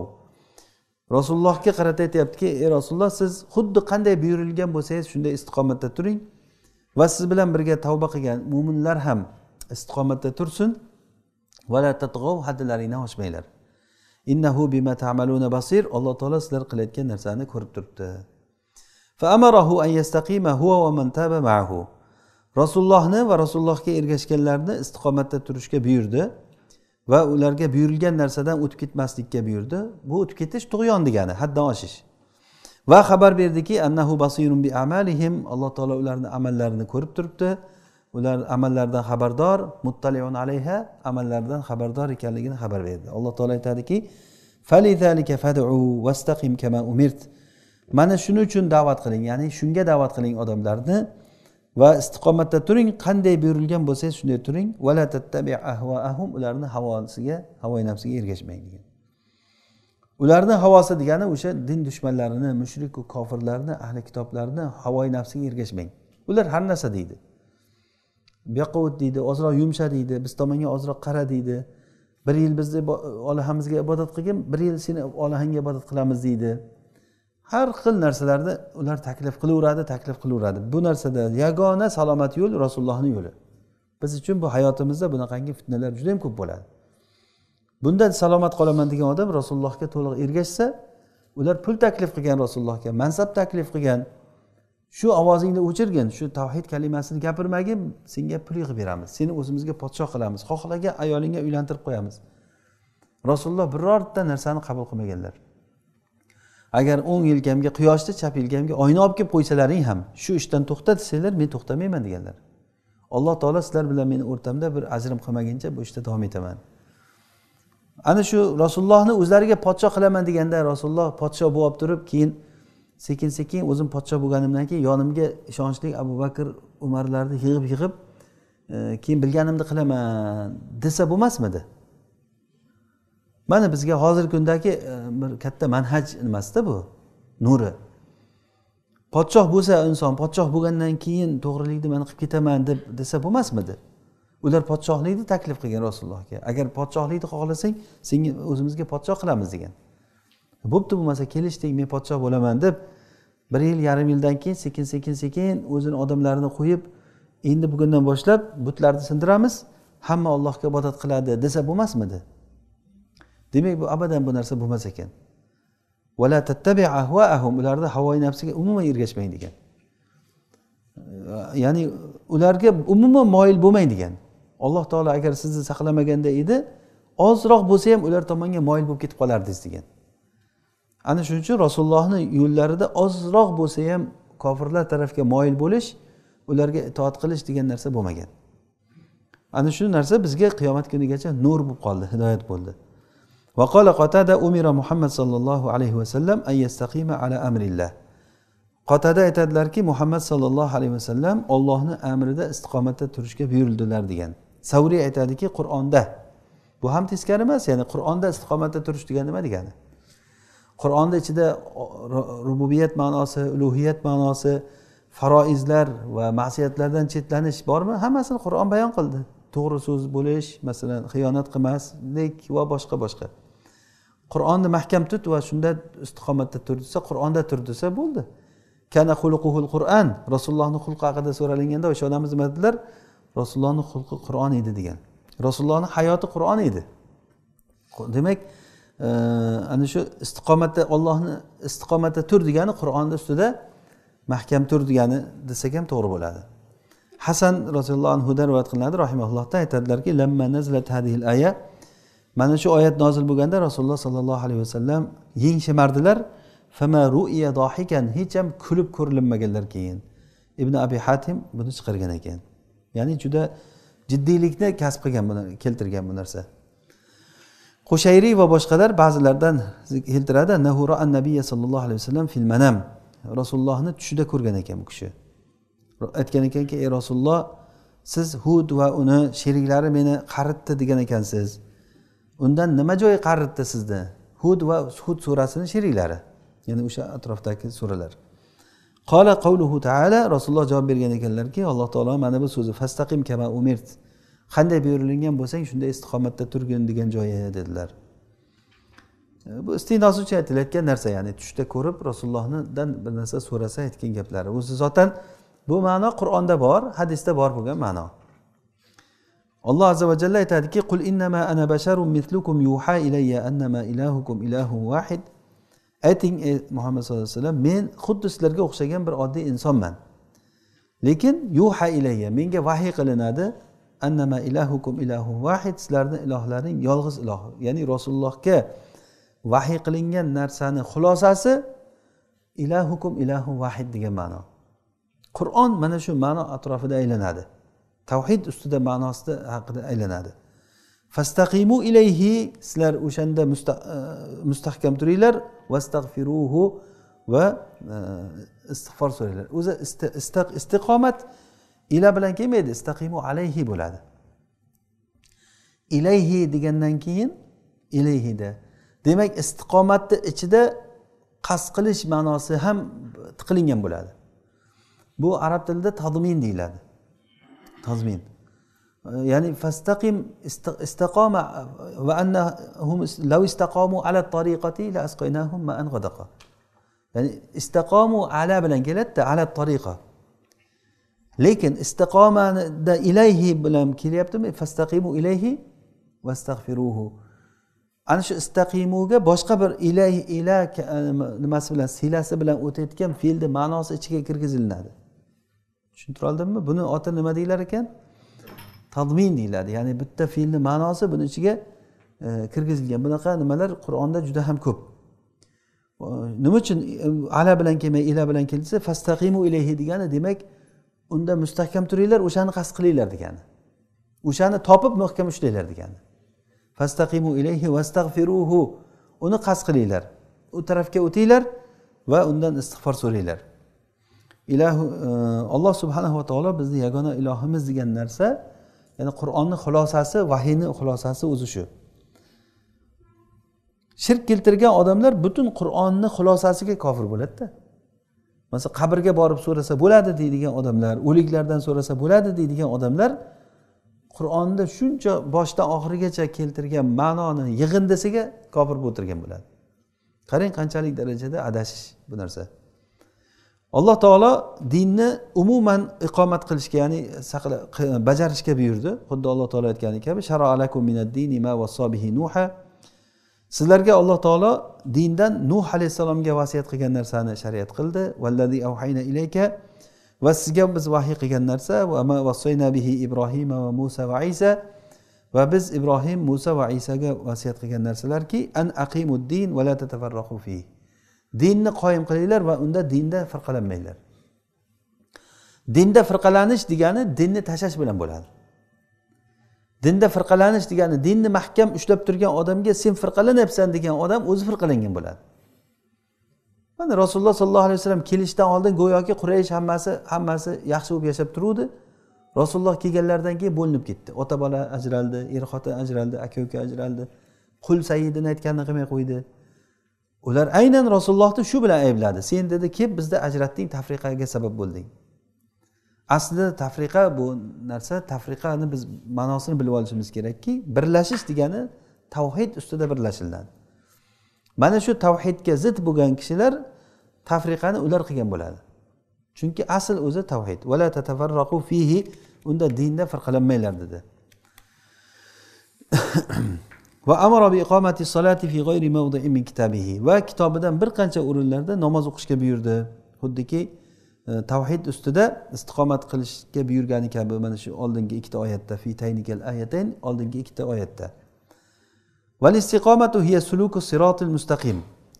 rasulullohga qarata aytyaptiki ey rasululloh siz xuddi qanday buyurilgan bo'lsangiz shunday istiqomatda turing va siz bilan birga tavba qilgan mo'minlar ham istiqomatda tursin vala tatg'ov haddilaringdan oshmanglar innahu bima tamaluna basir alloh taolo sizlar qilayotgan narsani ko'rib turibdi فأمره أن يستقيم هو ومن تاب معه rasulullohni va rasulullohga ergashganlarni istiqomatda turishga buyurdi va ularga buyurilgan narsadan o'tib ketmaslikka buyurdi bu o'tib ketish tug'yon degani haddan oshish va xabar berdiki annahu basirun bi amalihim alloh taolo ularni amallarini ko'rib turibdi ular amallaridan xabardor muttaliun alayha amallaridan xabardor ekanligini xabar berdi alloh taolo aytadiki kama umirt mana shuning uchun da'vat qiling ya'ni shunga da'vat qiling odamlarni va istiqomatda turing qanday buyurilgan bo'lsangiz shunday turing vala tattabi ularni havosiga havoyi nafsiga ergashmang degan ularni havosi degani o'sha din dushmanlarini mushriku kofirlarni ahli kitoblarni havoyi nafsiga ergashmang ular har narsa deydi bequvut deydi ozroq yumsha deydi biz tomonga ozroq qara deydi bir yil bizni olahamizga ibodat qilgin bir yil seni olahangga ibodat qilamiz deydi har xil narsalarni ular taklif qilaveradi taklif qilaveradi bu narsada yagona salomat yo'l rasulullohni yo'li biz uchun bu hayotimizda bunaqangi fitnalar juda yam ko'p bo'ladi bundan salomat qolaman degan odam rasulullohga to'liq ergashsa ular pul taklif qilgan rasulullohga mansab taklif qilgan shu ovozingni o'chirgin shu tavhid kalimasini gapirmagin senga pul yig'ib beramiz seni o'zimizga podshoh qilamiz xohlagan ayolingga uylantirib qo'yamiz rasululloh birorta narsani qabul qilmaganlar agar o'ng yelkamga quyoshni chap yelkamga oyna olib kelib qo'ysalaring ham shu ishdan to'xta desanglar men to'xtamayman deganlar alloh taolo sizlar bilan meni o'rtamda bir ajrim qilmaguncha bu ishda davom etaman ana shu rasulullohni o'zlariga podshoh qilaman deganda rasululloh podshoh bo'lib turib keyin sekin sekin o'zim podshoh bo'lganimdan keyin yonimga ishonchli abu bakr umarlarni yig'ib yig'ib e, keyin bilganimni qilaman desa bo'lmasmidi mana bizga hozirgi kundagi e, bir katta manhaj nimasida bu nuri podshoh bo'lsa inson podshoh bo'lgandan keyin to'g'rilikni man qilib ketaman deb desa bo'lmasmidi ular podshohlikni taklif qilgan rasulullohga agar podshohlikni xohlasang senga o'zimizga podshoh qilamiz degan bo'pti bo'lmasa kelishdik men podshoh bo'laman deb bir yil yarim yildan keyin sekin sekin sekin o'zini odamlarini qo'yib endi bugundan boshlab butlarni sindiramiz hamma allohga ibodat qiladi desa bo'lmasmidi demak bu abadan bu narsa bo'lmas ekan tattabi ularni havoyi nafsiga umuman ergashmang degan ya'ni ularga umuman moyil bo'lmang degan alloh taolo agar sizni saqlamaganda edi ozroq bo'lsa ham ular tomonga moyil bo'lib ketib qolardingiz degan ana shuning uchun rasulullohni yo'llarida ozroq bo'lsa ham kofirlar tarafga moyil bo'lish ularga itoat qilish degan narsa bo'lmagan ana shu narsa bizga qiyomat kunigacha nur bo'lib qoldi hidoyat bo'ldi وقال قتادة أمر محمد صلى الله عليه وسلم أن يستقيم على أمر الله qotada aytadilarki muhammad sollallohu alayhi vasallam ollohni amrida istiqomatda turishga buyurildilar degan savriy aytadiki qur'onda bu ham teskari emas ya'ni qur'onda istiqomatda turish degani nima degani qur'onni ichida rububiyat ma'nosi ulug'iyat ma'nosi faroizlar va ma'siyatlardan chetlanish bormi hammasini qur'on bayon qildi to'g'ri so'z bo'lish masalan xiyonat qilmaslik va boshqa boshqa qur'onni mahkam tut va shunda istiqomatda tur desa qur'onda tur desa bo'ldi kana xulquhul qur'an rasulullohni xulqi haqida so'ralinganda o'sha onamiz nima dedilar rasulullohni xulqi qur'on edi degan rasulullohni hayoti qur'on edi demak e, ana shu istiqomatda ollohni istiqomatda tur degani qur'onni ustida mahkam tur degani desak ham to'g'ri bo'ladi hasan roziyallohu anhudan rivoyat qilinadi rahimaullohdan aytadilarki lamma nazlat hadihil aya mana shu oyat nozil bo'lganda rasululloh sollallohu alayhi vasallam yengshimardilar dohikan hech ham kulib ko'rilinmaganlar keyin ibn abi hatim buni chiqargan ekan ya'ni juda jiddiylikni kasb qilgan buni keltirgan bu narsa qushayriy va boshqalar ba'zilardan keltiradi nahura an nabiya sollallohu alayhi vasallam fil manam rasulullohni tushida ko'rgan ekan bu kishi aytgan ekanki ey rasululloh siz hud va uni sheriklari meni qaritdi degan ekansiz undan nima joyi qaritdi sizni hud va hud surasini sheriklari ya'ni o'sha atrofdagi suralar qola qavluhu taala rasululloh javob bergan ekanlarki alloh taolo mana bu so'zi fastaqim kama umirt qanday buyurilgan bo'lsang shunday istiqomatda turgin degan joyi dedilar e, bu istinosi uchun aytilayotgan narsa ya'ni tushda ko'rib rasulullohnidan bir narsa so'rasa aytgan gaplari o'zi zotan bu ma'no qur'onda bor hadisda bor bo'lgan ma'no alloh azi vajalla aytadiki qul innama ana basharun mitlukum yuha ilayya annama ilahukum ilahu vahid ayting ey muhammad sallallohu alayhi vasallam men xuddi sizlarga o'xshagan bir oddiy insonman lekin yuha ilayya menga vahiy qilinadi annama ilahukum ilahu vahid sizlarni ilohlaring yolg'iz iloh ya'ni rasulullohga vahiy qilingan narsani xulosasi ilahukum ilahu vahid degan ma'no qur'on mana shu ma'no atrofida aylanadi tavhid ustida ma'nosida haqida aylanadi fastaqimu ilayhi sizlar o'shanda e, mustahkam turinglar vastag'firuhu va e, istig'for so'ranglar o'zi istiqomat ila bilan kelmaydi istaqimu alayhi bo'ladi ilayhi degandan keyin ilayhida demak istiqomatni ichida qas qilish ma'nosi ham tiqilingan bo'ladi bu arab tilida tadmin deyiladi تنظيم يعني فاستقم استقام وان هم لو استقاموا على الطريقه لاسقيناهم ماء غدقا يعني استقاموا على بلانكيلتا على الطريقه لكن استقام اليه بلانكيلتم فاستقيموا اليه واستغفروه ana shu istaqimuga boshqa bir ilah الى nimasi bilan silasi bilan o'tayotgan fe'lni ma'nosi ichiga kirgizilinadi tushuntira oldimmi buni oti nima deyilar ekan tadmin deyiladi ya'ni bitta fe'lni ma'nosi buni ichiga e, kirgizilgan bunaqa nimalar qur'onda juda ham ko'p nima uchun e, ala bilan kelmay ila bilan kelsa fastaqimu ilayhi degani demak unda mustahkam turinglar o'shani qasd qilinglar degani o'shani topib mahkam ushlanglar degani fastaqimu ilayhi vastag'firuhu uni qasd qilinglar u tarafga o'tinglar va undan istig'for so'ranglar ilahu e, alloh subhanava taolo bizni yagona ilohimiz degan narsa ya'ni qur'onni xulosasi vahiyni xulosasi o'zi shu shirk keltirgan odamlar butun qur'onni xulosasiga kofir bo'ladida masalan qabrga borib so'rasa bo'ladi deydigan odamlar o'liklardan so'rasa bo'ladi deydigan odamlar qur'onni shuncha boshidan oxirigacha keltirgan ma'noni yig'indisiga kofir bo'lib o'tirgan bo'ladi qarang qanchalik darajada adashish bu narsa alloh taolo dinni umuman iqomat qilishga ya'ni saqla bajarishga buyurdi xuddi alloh taolo aytgani kabi sizlarga alloh taolo dindan nuh alayhissalomga vasiyat qilgan narsani shariat qildi ilayka va sizga biz vahiy qilgan narsa ibrohim va musa va isa va biz ibrohim musa va isaga vasiyat qilgan narsalarki an aqimuddin va la tatafarroqu fihi dinni qoyim qilinglar va unda dinda firqalanmanglar dinda firqalanish degani dinni tashlash bilan bo'ladi dinda firqalanish degani dinni mahkam ushlab turgan odamga sen firqalanyapsan degan odam o'zi firqalangan bo'ladi mana rasululloh sollallohu alayhi vasallam kelishidan oldin go'yoki quraysh hammasi hammasi yaxshi bo'lib yashab turuvdi rasululloh kelganlaridan keyin bo'linib ketdi ota bola ajraldi er xotin ajraldi aka uka ajraldi qul saidini aytganini qilmay qo'ydi ular aynan rasulullohni shu bilan aybladi sen dedi kelib bizni ajratding tafriqaga sabab bo'lding aslida tafriqa bu narsa tafriqani biz ma'nosini bilib olishimiz kerakki birlashish degani tavhid ustida birlashiladi mana shu tavhidga zid bo'lgan kishilar tafriqani ular qilgan bo'ladi chunki asl o'zi tavhid vala tatafarraqu fihi unda dinda firqalanmanglar dedi [CLEARS THROAT] va fi min kitabihi va kitobidan bir qancha o'rinlarda namoz o'qishga buyurdi xuddiki e, tavhid ustida istiqomat qilishga buyurgani kabi mana shu oldingi ikkita oyatda fi taynikal ayatayn oldingi ikkita oyatda val istiqomatu hiya suluku sirotil mustaqim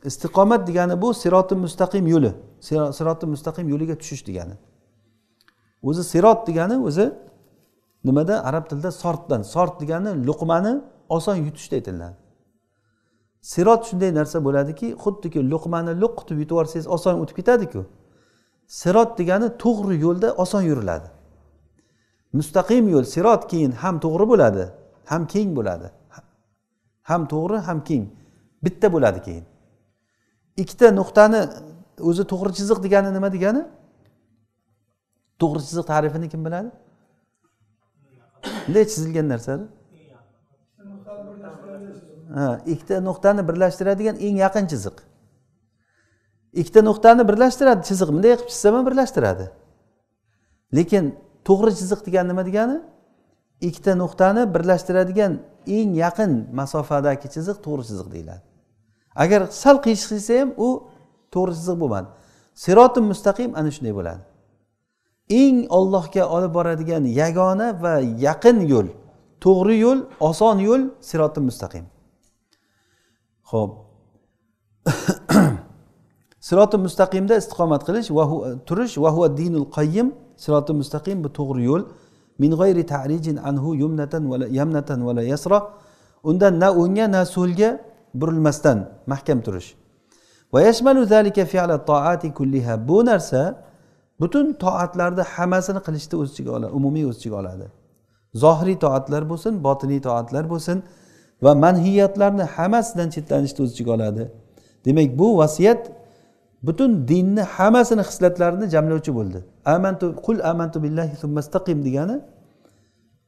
istiqomat degani bu siroti mustaqim yo'li siroti mustaqim yo'liga tushish degani o'zi sirot degani o'zi nimada arab tilida sortdan sort degani luqmani oson yutishdi aytiladi sirot shunday narsa bo'ladiki xuddiki luqmani luq qutib yutib yuborsangiz oson o'tib ketadiku sirot degani to'g'ri yo'lda oson yuriladi mustaqim yo'l sirot keyin ham to'g'ri bo'ladi ham keng bo'ladi ham to'g'ri ham keng bitta bo'ladi keyin ikkita nuqtani o'zi to'g'ri chiziq degani nima degani to'g'ri chiziq ta'rifini kim biladi bunday chizilgan narsani ikkita nuqtani birlashtiradigan eng yaqin chiziq ikkita nuqtani birlashtiradi chiziq bunday qilib chizsam ham birlashtiradi lekin to'g'ri chiziq degani nima degani ikkita nuqtani birlashtiradigan eng yaqin masofadagi chiziq to'g'ri chiziq deyiladi agar sal qiyshilsa ham u to'g'ri chiziq bo'lmadi sirotim mustaqim ana shunday bo'ladi eng ollohga olib boradigan yagona va yaqin yo'l to'g'ri yo'l oson yo'l sirotim mustaqim ho'p [COUGHS] siroti mustaqimda istiqomat qilish va turish va huva dinul qayyim siroti mustaqim bu to'g'ri yo'l min g'ayri tarijin anhu yumnatan va yamnatan va yasra undan na o'ngga na so'lga burilmasdan mahkam turish va yashmalu zalika fi'la ta'ati kulliha bu narsa butun toatlarni hammasini qilishni o'z ichiga oladi umumiy o'z ichiga oladi zohiriy toatlar bo'lsin botiniy toatlar bo'lsin va manhiyatlarni hammasidan chetlanishni o'z ichiga oladi demak bu vasiyat butun dinni hammasini hislatlarini jamlovchi bo'ldi amantu qul amantu billahi summastaqim degani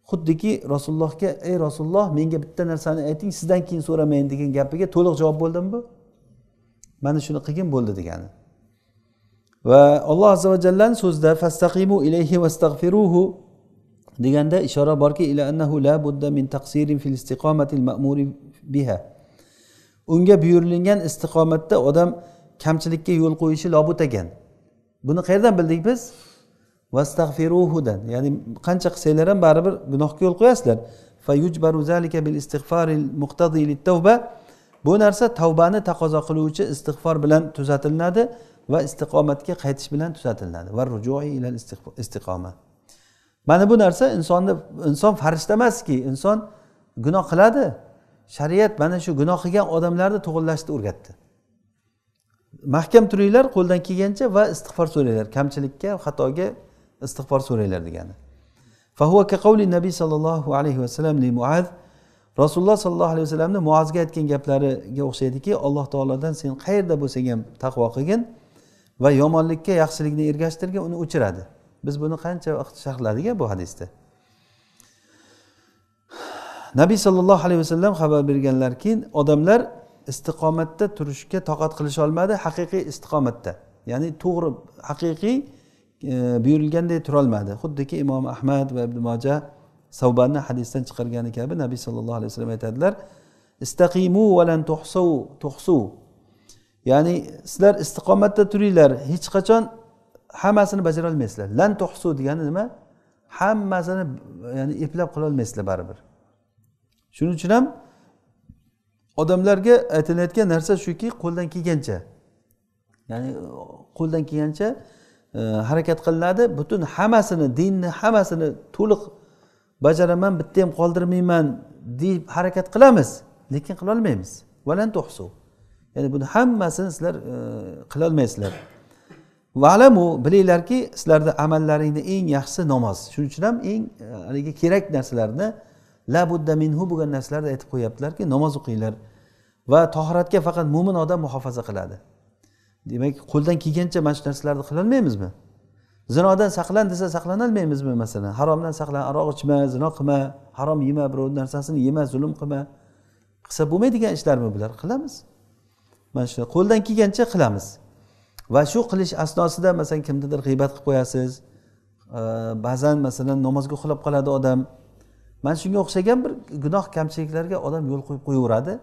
xuddiki rasulullohga ey rasululloh menga bitta narsani ayting sizdan keyin so'ramayin degan gapiga to'liq javob bo'ldimi bu mana shuni qilgin bo'ldi degani va alloh azza va jallani so'zida fastaqimu ilayhi vastag'firuhu deganda ishora borki ila annahu la budda min taqsirin fil biha unga buyurilgan istiqomatda odam kamchilikka yo'l qo'yishi lobut ekan buni qayerdan bildik biz vastag'firuhudan ya'ni qancha qilsanglar ham baribir gunohga yo'l qo'yasizlar bu narsa tavbani taqozo qiluvchi istig'for bilan tuzatilinadi va istiqomatga qaytish bilan tuzatiladi va rujui ilal istiqoma mana bu narsa insonni inson farishta emaski inson gunoh qiladi shariat mana shu gunoh qilgan odamlarni to'g'irlashni o'rgatdi mahkam turinglar qo'ldan kelgancha va istig'for so'ranglar kamchilikka xatoga istig'for so'ranglar degani nabiy sollallohu alayhi vasallam muaz rasululloh sollallohu alayhi vasallamni muazga aytgan gaplariga o'xshaydiki alloh taolodan sen qayerda bo'lsang ham taqvo qilgin va yomonlikka yaxshilikni ergashtirgin uni o'chiradi biz buni qancha vaqt sharhladik bu hadisda nabiy sollallohu alayhi vasallam xabar berganlarki odamlar istiqomatda turishga toqat qilisholmadi haqiqiy istiqomatda ya'ni to'g'ri haqiqiy e, buyurilganday turolmadi xuddiki imom ahmad va ibn savbanni hadisdan chiqargani kabi nabiy sollallohu alayhi vasallam aytadilar istaqimu valan tuhsu tuhsu ya'ni sizlar istiqomatda turinglar hech qachon hammasini bajara olmaysizlar lan tuhsu degani nima hammasini ya'ni eplab qilolmaysizlar baribir shuning uchun ham odamlarga aytilayotgan narsa shuki qo'ldan kelgancha ya'ni qo'ldan kelgancha e, harakat qilinadi butun hammasini dinni hammasini to'liq bajaraman bitta ham qoldirmayman deb harakat qilamiz lekin qilolmaymiz valan tuhsu ya'ni buni hammasini sizlar e, qilolmaysizlar valamu bilinglarki sizlarni amallaringni eng yaxshisi namoz shuning uchun ham eng e, haligi kerak narsalarni la budda minhu bo'lgan narsalarni aytib qo'yyaptilarki namoz o'qinglar va tohiratga faqat mo'min odam muhofaza qiladi demak qo'ldan kelgancha mana shu narsalarni qilolmaymizmi zinodan saqlan desa saqlanolmaymizmi masalan haromdan saqlan aroq ichma zino qilma harom yema birovni narsasini yema zulm qilma qilsa bo'lmaydigan ishlarmi bular qilamiz mana shu qo'ldan kelgancha qilamiz va shu qilish asnosida masalan kimnidir g'iybat qilib qo'yasiz ba'zan masalan namozga uxlab qoladi odam mana shunga o'xshagan bir gunoh kamchiliklarga odam yo'l qo'yib qo'yaveradi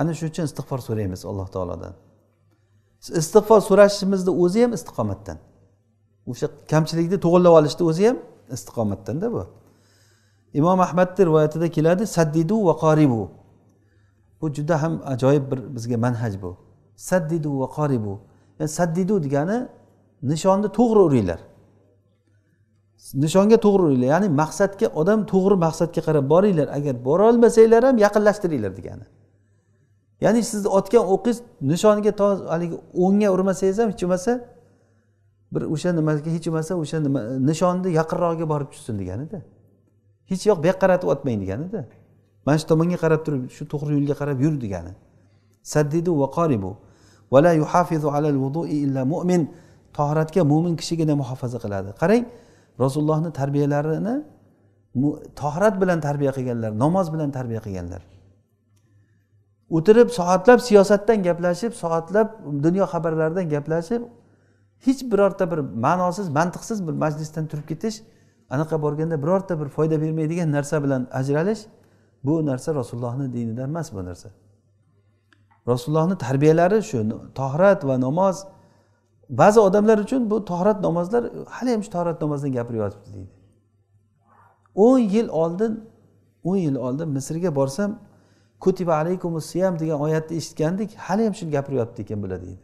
ana shuning uchun istig'for so'raymiz alloh taolodan istig'for so'rashimizni o'zi ham istiqomatdan o'sha kamchilikni to'g'irlab olishni o'zi ham istiqomatdanda bu imom ahmadni rivoyatida keladi saddidu va qoribu bu juda ham ajoyib bir bizga manhaj bu saddidu va qoribu E, saddidu degani nishonni to'g'ri uringlar nishonga to'g'ri uringlar ya'ni maqsadga odam to'g'ri maqsadga qarab boringlar agar borolmasanglar ham yaqinlashtiringlar degani ya'ni sizni otgan o'qingiz nishonga to haligi o'ngga urmasangiz ham hech bo'lmasa bir o'sha nimaga hech bo'lmasa o'sha nima nishonni yaqinrog'iga borib tushsin deganida hech yoq bu yoqqa qaratib otmang deganida mana shu tomonga qarab turib shu to'g'ri yo'lga qarab yur degani saddidu va qoribu vala yuhafizu alal vudui illa mo'min tohiratga mo'min kishigina muhofaza qiladi qarang rasulullohni tarbiyalarini tohirat bilan tarbiya qilganlar namoz bilan tarbiya qilganlar o'tirib soatlab siyosatdan gaplashib soatlab dunyo xabarlaridan gaplashib hech birorta bir ma'nosiz mantiqsiz bir majlisdan turib ketish anaqa borganda birorta bir foyda bermaydigan narsa bilan ajralish bu narsa rasulullohni dinidan emas bu narsa rasulullohni tarbiyalari shu tohrat va namoz ba'zi odamlar uchun bu tohrat namozlar haliyam shu tohrat namozdan gapirib yotibdi deydi o'n yil oldin o'n yil oldin misrga borsam kutiba alaykum siyam degan oyatni eshitgandik haliyam shuni gapirib yotibdi ekan bular deydi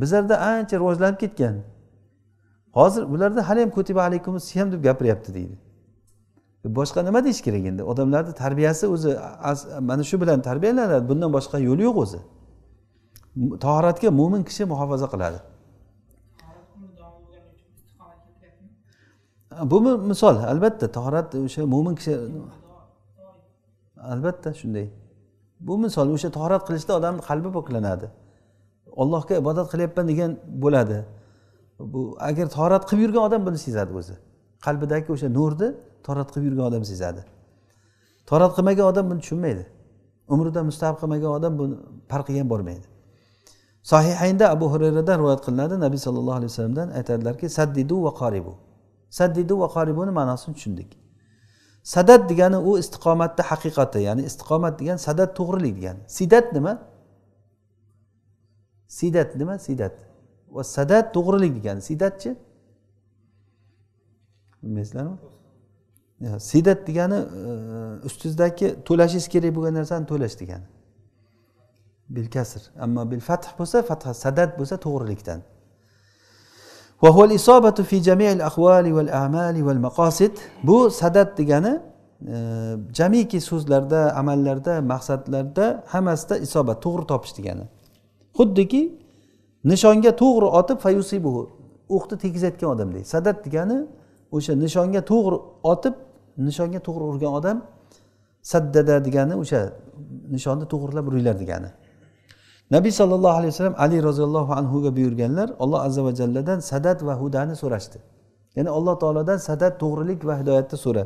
bizlarda ancha rivojlanib ketgan hozir ularda haliyam kutiba alaykum siyam deb gapiryapti deydi boshqa nima deyish kerak endi odamlarni tarbiyasi o'zi mana shu bilan tarbiyalanadi bundan boshqa yo'li yo'q o'zi tahoratga mo'min kishi muhofaza qiladi bu misol albatta tahorat o'sha mo'min kishi albatta shunday bu misol o'sha tahorat qilishda odamni qalbi poklanadi ollohga ibodat qilyapman degan bo'ladi bu agar tahorat qilib yurgan odam buni sezadi o'zi qalbidagi o'sha nurni torat qilib yurgan odam sezadi torat qilmagan odam buni tushunmaydi umrida mustahab qilmagan odam buni farqi ham bormaydi sohihaynda abu hurayradan rivoyat qilinadi nabiy sallallohu alayhi vasallamdan aytadilarki saddidu va qoribu saddidu va qoribuni ma'nosini tushundik sadat degani u istiqomatni haqiqati ya'ni istiqomat degan sadat to'g'rilik degani sidat nima sidat nima sidat va sadat to'g'rilik degani sidatchi bilmaysizlarmi sidat degani e, ustingizdagi to'lashingiz kerak bo'lgan narsani to'lash degani bil kasr ammo bil fath bo'lsa fath sadat bo'lsa to'g'rilikdan bu sadat degani e, jamiki so'zlarda amallarda maqsadlarda hammasida isobat to'g'ri topish degani xuddiki nishonga to'g'ri otib fayusibu o'qni tegizayotgan odamdek sadat degani o'sha nishonga to'g'ri otib nishonga to'g'ri urgan odam saddada degani o'sha nishonni to'g'irlab uringlar degani nabiy sollallohu alayhi vasallam ali roziyallohu anhuga buyurganlar alloh azza va jalladan sadat va hudani so'rashdi ya'ni alloh taolodan sadat to'g'rilik va hidoyatni so'ra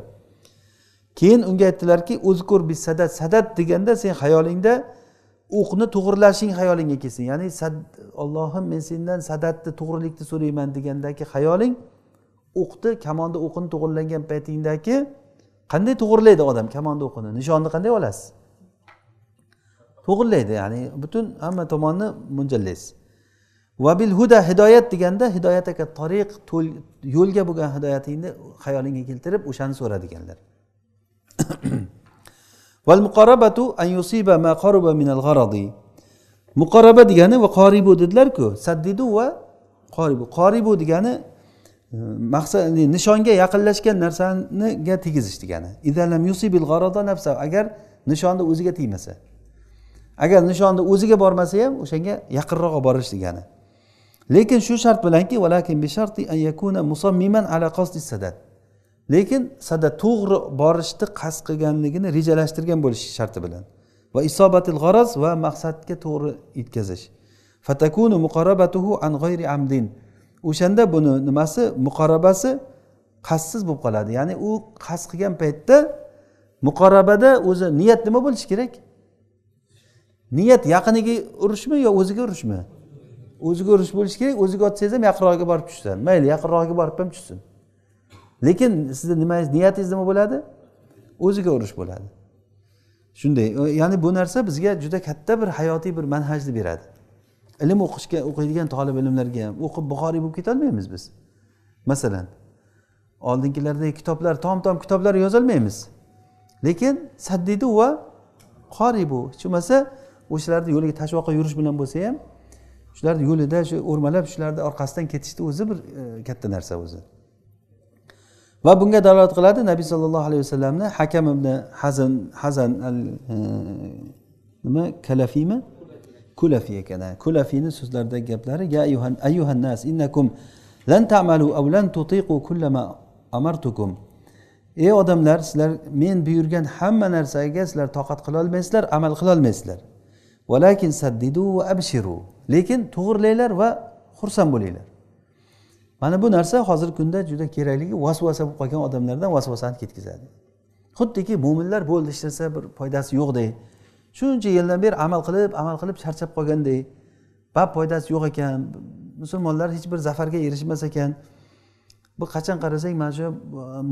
keyin unga aytdilarki ko'r biz sadat sadat deganda sen xayolingda o'qni to'g'irlashing xayolingga kelsin ya'ni ollohim men sendan sadatni to'g'rilikni so'rayman degandagi xayoling o'qni kamonda o'qini to'g'irlangan paytingdagi qanday to'g'irlaydi odam kamonni o'qini nishonni qanday olasiz to'g'irlaydi ya'ni butun hamma tomonni mo'ljallaysiz vabil huda hidoyat deganda hidoyat aka tariq yo'lga bo'lgan hidoyatingni xayolingga keltirib o'shani so'ra deganlar val [COUGHS] muqorabatu an yusiba ma min al g'aradi muqoraba degani va qoribu dedilarku saddidu va qoribu qoribu degani maqsad nishonga yaqinlashgan narsaniga tegizish degani agar nishonni o'ziga tegmasa agar nishonni o'ziga bormasa ham o'shanga yaqinroq olib borish degani lekin shu shart bilanki lekin sada to'g'ri borishni qasd qilganligini rejalashtirgan bo'lish sharti bilan va isobatil g'araz va maqsadga to'g'ri yetkazish fatakunu muqorabatuhu an g'ayri amdin o'shanda buni nimasi muqorabasi qasdsiz bo'lib qoladi ya'ni u qasd qilgan paytda muqorabada o'zi niyat nima bo'lishi kerak niyat yaqiniga urishmi yo o'ziga urishmi o'ziga urish bo'lishi kerak o'ziga otsangiz ham yaqinrog'iga borib tushsin mayli yaqinrog'iga borib ham tushsin lekin sizni nimangiz niyatingiz nima bo'ladi o'ziga urish bo'ladi shunday ya'ni bu narsa bizga juda katta bir hayotiy bir manhajni beradi ilm o'qishga o'qiydigan tolib ilmlarga ham o'qib buxoriy bo'lib ketolmaymiz biz masalan oldingilardagi kitoblar tom tom kitoblar yozolmaymiz lekin saddidu va qoribu hech bo'lmasa o'shalarni yo'liga tashvoqa yurish bilan bo'lsa ham shularni yo'lida shu o'rmalab shularni orqasidan ketishni o'zi bir e, katta narsa o'zi va bunga dalolat qiladi nabiy sollallohu alayhi vasallamni hakam ibn hazan hazan al e, nima kalafiymi kulafi ekan kulafini so'zlaridagi gaplari ya innakum lan ta'malu aw lan tutiqu kullama amartukum ey odamlar sizlar men buyurgan hamma narsaga sizlar toqat qilolmaysizlar amal qilolmaysizlar valakin saddidu va abshiru lekin to'g'irlanglar va xursand bo'linglar mana bu narsa hozirgi kunda juda kerakligi vasvasa bo'lib qolgan odamlardan vasvasani ketkazadi xuddiki mo'minlar bo'ldi hech narsa bir foydasi yo'qdek shuncha yildan beri amal qilib amal qilib charchab qolganday bab foydasi yo'q ekan musulmonlar hech bir zafarga erishmas ekan bu qachon qarasang mana shu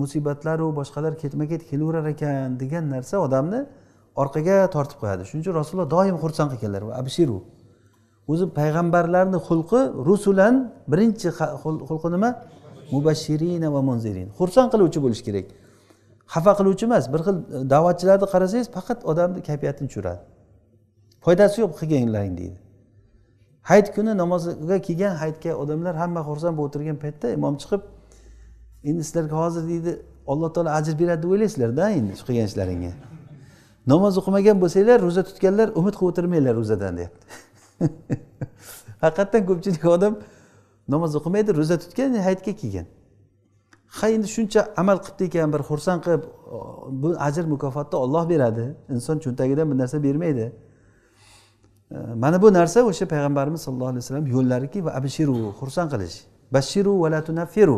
musibatlaru boshqalar ketma ket kelaverar ekan degan narsa odamni orqaga tortib qo'yadi shuning uchun rasululloh doim xursand qilganlar abshiru o'zi payg'ambarlarni xulqi rusulan birinchi xulqi nima mubashirina va munzirin xursand qiluvchi bo'lishi kerak xafa qiluvchi emas bir xil e, da'vatchilarni qarasangiz faqat odamni kayfiyatini tushiradi foydasi yo'q qilganlaring deydi hayit kuni namozga kelgan haytga odamlar hamma xursand bo'lib o'tirgan paytda imom chiqib endi sizlarga hozir deydi alloh taolo ajr beradi deb o'ylaysizlarda endi shu qilgan ishlaringga namoz o'qimagan bo'lsanglar ro'za tutganlar umid qilib o'tirmanglar ro'zadan deyapti haqiqatdan [LAUGHS] ko'pchilik odam namoz o'qimaydi ro'za tutgan hayitga kelgan ha endi shuncha amal qilibdi ekan bir xursand qilib bu ajr mukofotni olloh beradi inson cho'ntagidan bir narsa bermaydi e, mana bu narsa o'sha payg'ambarimiz sallallohu alayhi vasallam yo'llariki va abshiru xursand qilish bashiru valatunafiru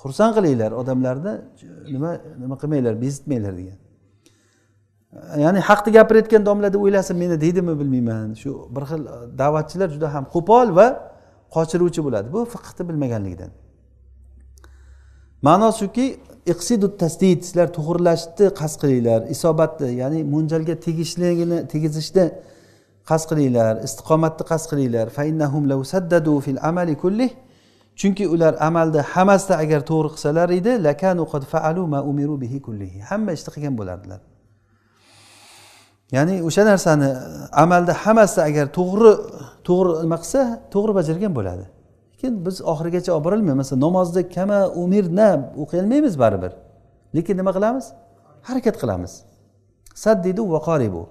xursand qilinglar odamlarni nima nima qilmanglar bezitmanglar degan e, ya'ni haqni gapirayotgan domlada o'ylasin meni deydimi bilmayman shu bir xil da'vatchilar juda ham qo'pol va qochiruvchi bo'ladi bu fiqhni bilmaganligidan ma'no shuki iqsidu tasdid sizlar to'g'irlashni qasd qilinglar isobatni ya'ni mo'ljalga tegishligini tegizishni qasd qilinglar istiqomatni qasd qilinglar fil amali kullih chunki ular amalni hammasida agar to'g'ri qilsalar edi lakanu qad faalu ma umiru bihi kullihi hamma ishni qilgan bo'lardilar ya'ni o'sha narsani amalda hammasida agar to'g'ri to'g'ri nima qilsa to'g'ri bajargan bo'ladi keyin biz oxirigacha olib borolmaymiz masalan namozda kama umirna o'qiy olmaymiz baribir lekin nima qilamiz harakat qilamiz saddidu va qoribu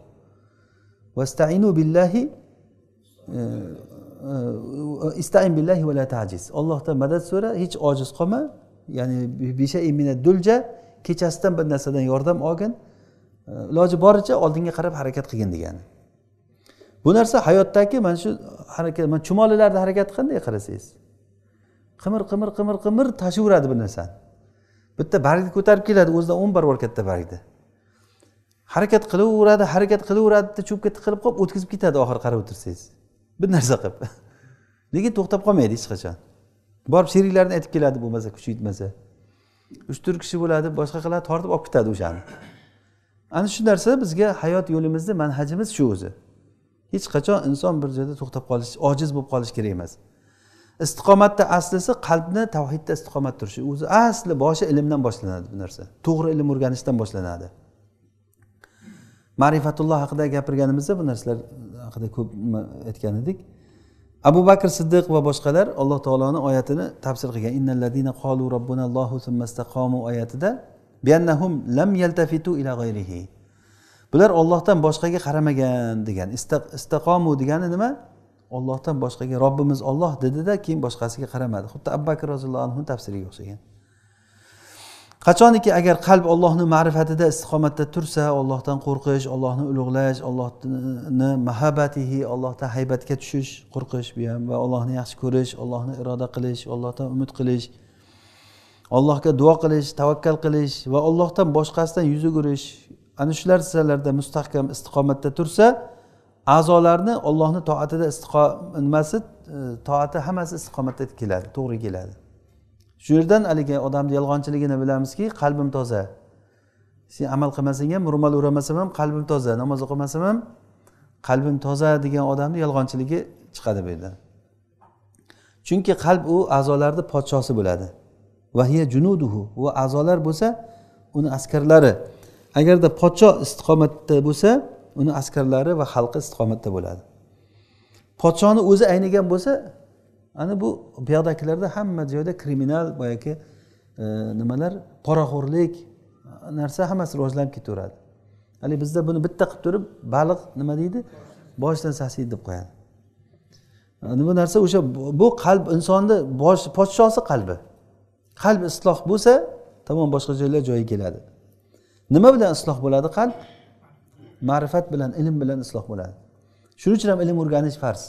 vastainu billahi e, e, e, istain billahi va la tajiz ollohdan madad so'ra hech ojiz qolma ya'ni bisha imina dulja kechasidan bir narsadan yordam olgin iloji boricha oldinga qarab harakat qilgin degani bu narsa hayotdagi mana shu harakat mana chumolilarni harakati qanday qarasangiz qimir qimir qimir qimir tashlaveradi bir narsani bitta bargni ko'tarib keladi o'zidan o'n barobar katta bargni harakat qilaveradi harakat qilaveradi bitta cho'pga tiqilib qolib o'tkazib ketadi oxiri qarab o'tirsangiz bir narsa qilib [LAUGHS] lekin to'xtab qolmaydi hech qachon borib sheriklarini aytib keladi bo'lmasa kuchi yetmasa uch to'rt kishi bo'ladi boshqa qiladi tortib olib ketadi o'shani ana shu narsa bizga hayot yo'limizni manhajimiz shu o'zi hech qachon inson bir joyda to'xtab qolish ojiz bo'lib qolish kerak emas istiqomatni aslisi qalbni tavhidda istiqomat turishi o'zi asli boshi ilmdan boshlanadi bu narsa to'g'ri ilm o'rganishdan boshlanadi ma'rifatulloh haqida gapirganimizda bu narsalar haqida ko'p aytgan edik abu bakr siddiq va boshqalar alloh taoloni oyatini tafsir qilgan innalladina qolu robbunallohu oyatida biannahum lam yaltafitu ila g'ayrihi bular ollohdan boshqaga qaramagan degan istaqomu degani nima ollohdan boshqaga robbimiz olloh dedida keyin boshqasiga qaramadi xuddi abu bakr roziyallohu anhu tafsiriga o'xshagan qachoniki agar qalb ollohni ma'rifatida istiqomatda tursa ollohdan qo'rqish ollohni ulug'lash ollohni mahabbatihi ollohdan haybatga tushish qo'rqish bu ham va ollohni yaxshi ko'rish ollohni iroda qilish ollohdan umid qilish ollohga duo qilish tavakkal qilish va ollohdan boshqasidan yuz o'girish ana shu sizlarda mustahkam istiqomatda tursa a'zolarni ollohni toatida istiqo nimasi e, toati hammasi istiqomatda keladi to'g'ri keladi shu yerdan haligi odamni yolg'onchiligini bilamizki qalbim toza sen amal qilmasang ham ro'mol o'ramasam ham qalbim toza namoz o'qimasam ham qalbim toza degan odamni yolg'onchiligi chiqadi bu yerdan chunki qalb u a'zolarni podshosi bo'ladi vahiya junuduhu va a'zolar bo'lsa uni askarlari agarda podsho istiqomatda bo'lsa uni askarlari va xalqi istiqomatda bo'ladi podshoni o'zi aynigan bo'lsa ana bu buyoqdagilarda hamma joyda kriminal boyagi e, nimalar poraxo'rlik narsa hammasi rivojlanib ketaveradi haligi bizda buni bitta qilib turib baliq nima deydi boshidan sasiydi deb qo'yadi yani e, bu narsa o'sha bu qalb insonni bosh podshosi qalbi qalb isloh bo'lsa tamom boshqa joylar joyiga keladi nima bilan isloh bo'ladi qalb ma'rifat bilan ilm bilan isloh bo'ladi shuning uchun ham ilm o'rganish farz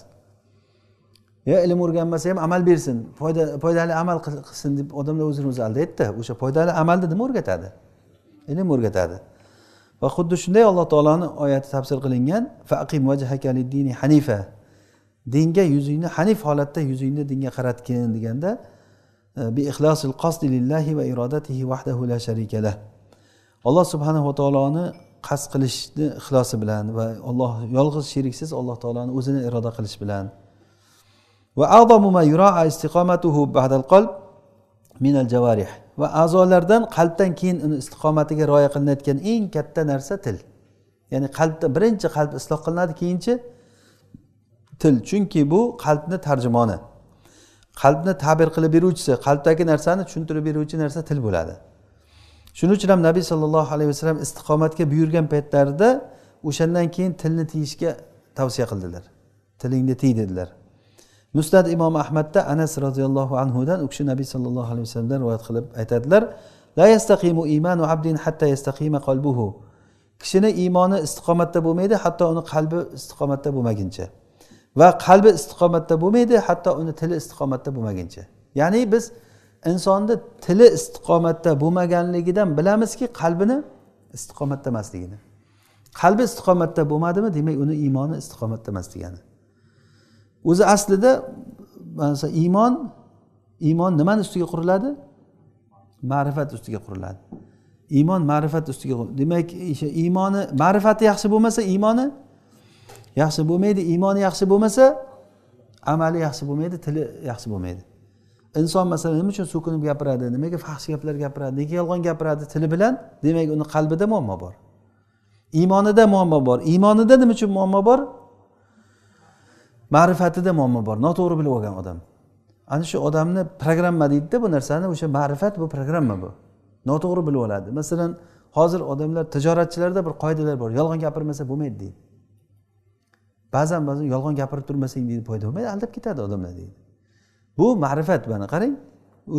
yo ilm o'rganmasa ham amal bersin foyda foydali amal qilsin deb odamlar o'zini o'zi aldaydida o'sha foydali amalni nima o'rgatadi ilm o'rgatadi va xuddi shunday alloh taoloni oyati tafsir qilingan faqim vajhakalidini hanifa dinga yuzingni hanif holatda yuzingni dinga qaratgin deganda bi ixlosil qasdi lillahi va irodatihi vahdahu la sharikalah alloh subhanava taoloni qasd qilishni ixlosi bilan va olloh yolg'iz sheriksiz alloh taoloni o'zini iroda qilish bilan va va a'zolardan qalbdan keyin uni istiqomatiga rioya qilinayotgan eng katta narsa til ya'ni qalbda birinchi qalb isloh qilinadi keyinchi til chunki bu qalbni tarjimoni qalbni ta'bir qilib beruvchisi qalbdagi narsani tushuntirib beruvchi narsa til bo'ladi shuning uchun ham nabiy sollallohu alayhi vasallam istiqomatga buyurgan paytlarida o'shandan keyin tilni tiyishga tavsiya qildilar tilingni tiy dedilar mustad imom ahmadda anas roziyallohu anhudan u kishi nabiy sollallohu alayhi vasallamdan rivoyat qilib aytadilar la yastaqimu abdin hatta yastaqima qalbuhu kishini iymoni istiqomatda bo'lmaydi hatto uni qalbi istiqomatda bo'lmaguncha va qalbi istiqomatda bo'lmaydi hatto uni tili istiqomatda bo'lmaguncha ya'ni biz insonni tili istiqomatda bo'lmaganligidan bilamizki qalbini istiqomatda emasligini qalbi istiqomatda bo'lmadimi demak uni iymoni istiqomatda emas degani o'zi aslida iymon iymon nimani ustiga quriladi ma'rifat ustiga quriladi iymon ma'rifat ustiga demak iymoni ma'rifati yaxshi bo'lmasa iymoni yaxshi bo'lmaydi iymoni yaxshi bo'lmasa amali yaxshi bo'lmaydi tili yaxshi bo'lmaydi inson masalan nima uchun so'kinib gapiradi nimaga faxsh gaplar gapiradi nega yolg'on gapiradi tili bilan demak uni qalbida muammo bor iymonida muammo bor iymonida nima uchun muammo bor ma'rifatida muammo bor noto'g'ri bilib olgan odam ana shu odamni programma deydida bu narsani o'sha ma'rifat bu programma bu noto'g'ri bilib oladi masalan hozir odamlar tijoratchilarda bir qoidalar bor yolg'on gapirmasa bo'lmaydi deydi ba'zan ba'zan yolg'on gapirib turmasang deydi foyda bo'lmaydi aldab ketadi odamlar deydi bu ma'rifat mana qarang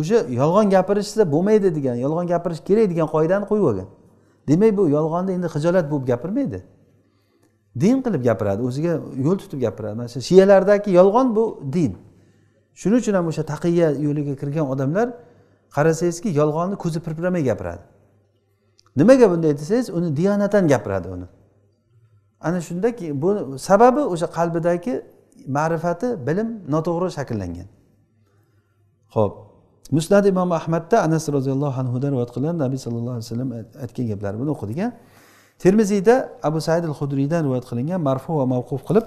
o'sha yolg'on gapirishsa bo'lmaydi degan yolg'on gapirish kerak degan qoidani qo'yib olgan demak bu yolg'onni endi hijolat bo'lib gapirmaydi din qilib gapiradi o'ziga yo'l tutib gapiradi mana shu shiyalardagi yolg'on bu din shuning uchun ham o'sha taqiya yo'liga kirgan odamlar qarasangizki yolg'onni ko'zi pirpiramay gapiradi nimaga bunday desangiz uni diyonatan gapiradi uni ana shunda bu sababi o'sha qalbidagi ma'rifati bilim noto'g'ri shakllangan ho'p musnad imom ahmadda anas roziyallohu anhudan rivoyat qilgan nabiy sallallohu alayhi vasallam aytgan gaplari buni o'qidik a termiziyda abu said al hudriydan rivoyat qilingan marfu va mavquf qilib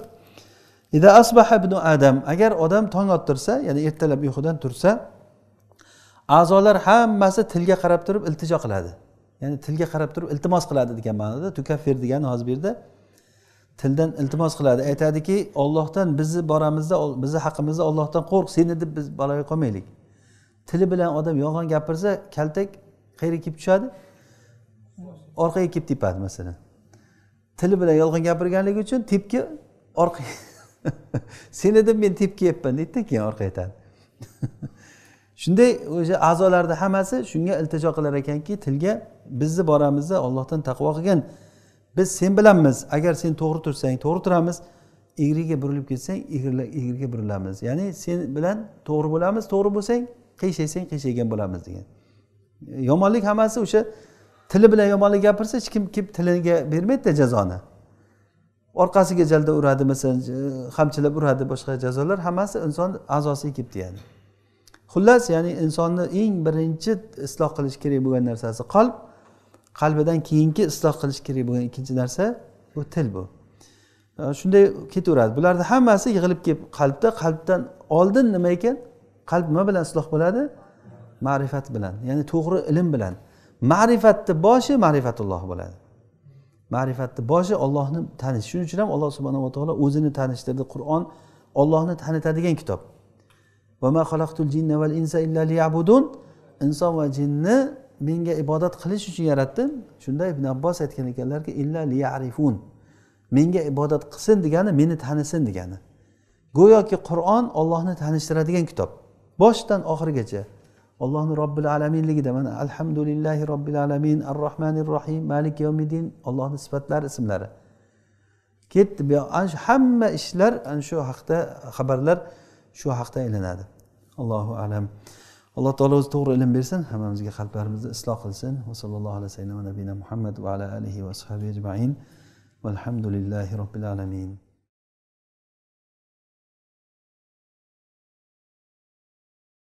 ida asbaha ibn adam agar odam tong ottirsa ya'ni ertalab uyqudan tursa a'zolar hammasi tilga qarab turib iltijo qiladi ya'ni tilga qarab turib iltimos qiladi degan ma'noda tukaffir degani hozir bu yerda tildan iltimos qiladi aytadiki ollohdan bizni boramizda bizni haqimizda ollohdan qo'rq seni deb biz baloga qolmaylik tili bilan odam yolg'on gapirsa kaltak qayerga kelib tushadi orqaga kelib tepadi masalan tili bilan yolg'on gapirganligi uchun tepki orqaga [LAUGHS] seni deb men tepkiyapman deydida keyin orqa aytadi [LAUGHS] shunday o'sha a'zolarni hammasi shunga iltijo qilar ekanki tilga bizni boramizda ollohdan taqvo qilgin biz sen bilanmiz agar sen to'g'ri tursang to'g'ri turamiz egriga burilib ketsang egriga burilamiz ya'ni sen bilan to'g'ri bo'lamiz to'g'ri bo'lsang qiyshaysang qiyshaygan bo'lamiz degan yomonlik hammasi o'sha tili bilan yomonlik gapirsa hech kim kelib tiliga bermaydida jazoni orqasiga jalda uradi masalan qamchilab uradi boshqa jazolar hammasi inson a'zosiga kelib tegadi xullas ya'ni insonni eng birinchi isloh qilish kerak bo'lgan narsasi qalb qalbidan keyingi isloh qilish kerak bo'lgan ikkinchi narsa bu til bu shunday ketaveradi bularni hammasi yig'ilib kelib qalbda qalbdan oldin nima ekan qalb nima bilan isloh bo'ladi ma'rifat bilan ya'ni to'g'ri ilm bilan ma'rifatni boshi ma'rifatulloh bo'ladi ma'rifatni boshi ollohni tanish shuning uchun ham alloh subhanava taolo o'zini tanishtirdi qur'on ollohni tanitadigan kitob inson va jinni menga ibodat qilish uchun yaratdim shunda ibn abbos aytgan ekanlarki illa liyarifun menga ibodat qilsin degani meni tanisin degani go'yoki qur'on ollohni tanishtiradigan kitob boshidan oxirigacha ollohni robbil alaminligida mana alhamdulillahi robbil alamin ar rohmanir rohim malik yomiddin ollohni sifatlari ismlari ketdi bu hamma ishlar ana shu haqda xabarlar shu haqda aylanadi allohu alam alloh taolo o'zi to'g'ri ilm bersin hammamizga qalblarimizni isloh qilsin va sallallohu alayhi vasallam nabiyina muhammad va ala alihi va ashabi ajmain valhamdulillahi robbil alamin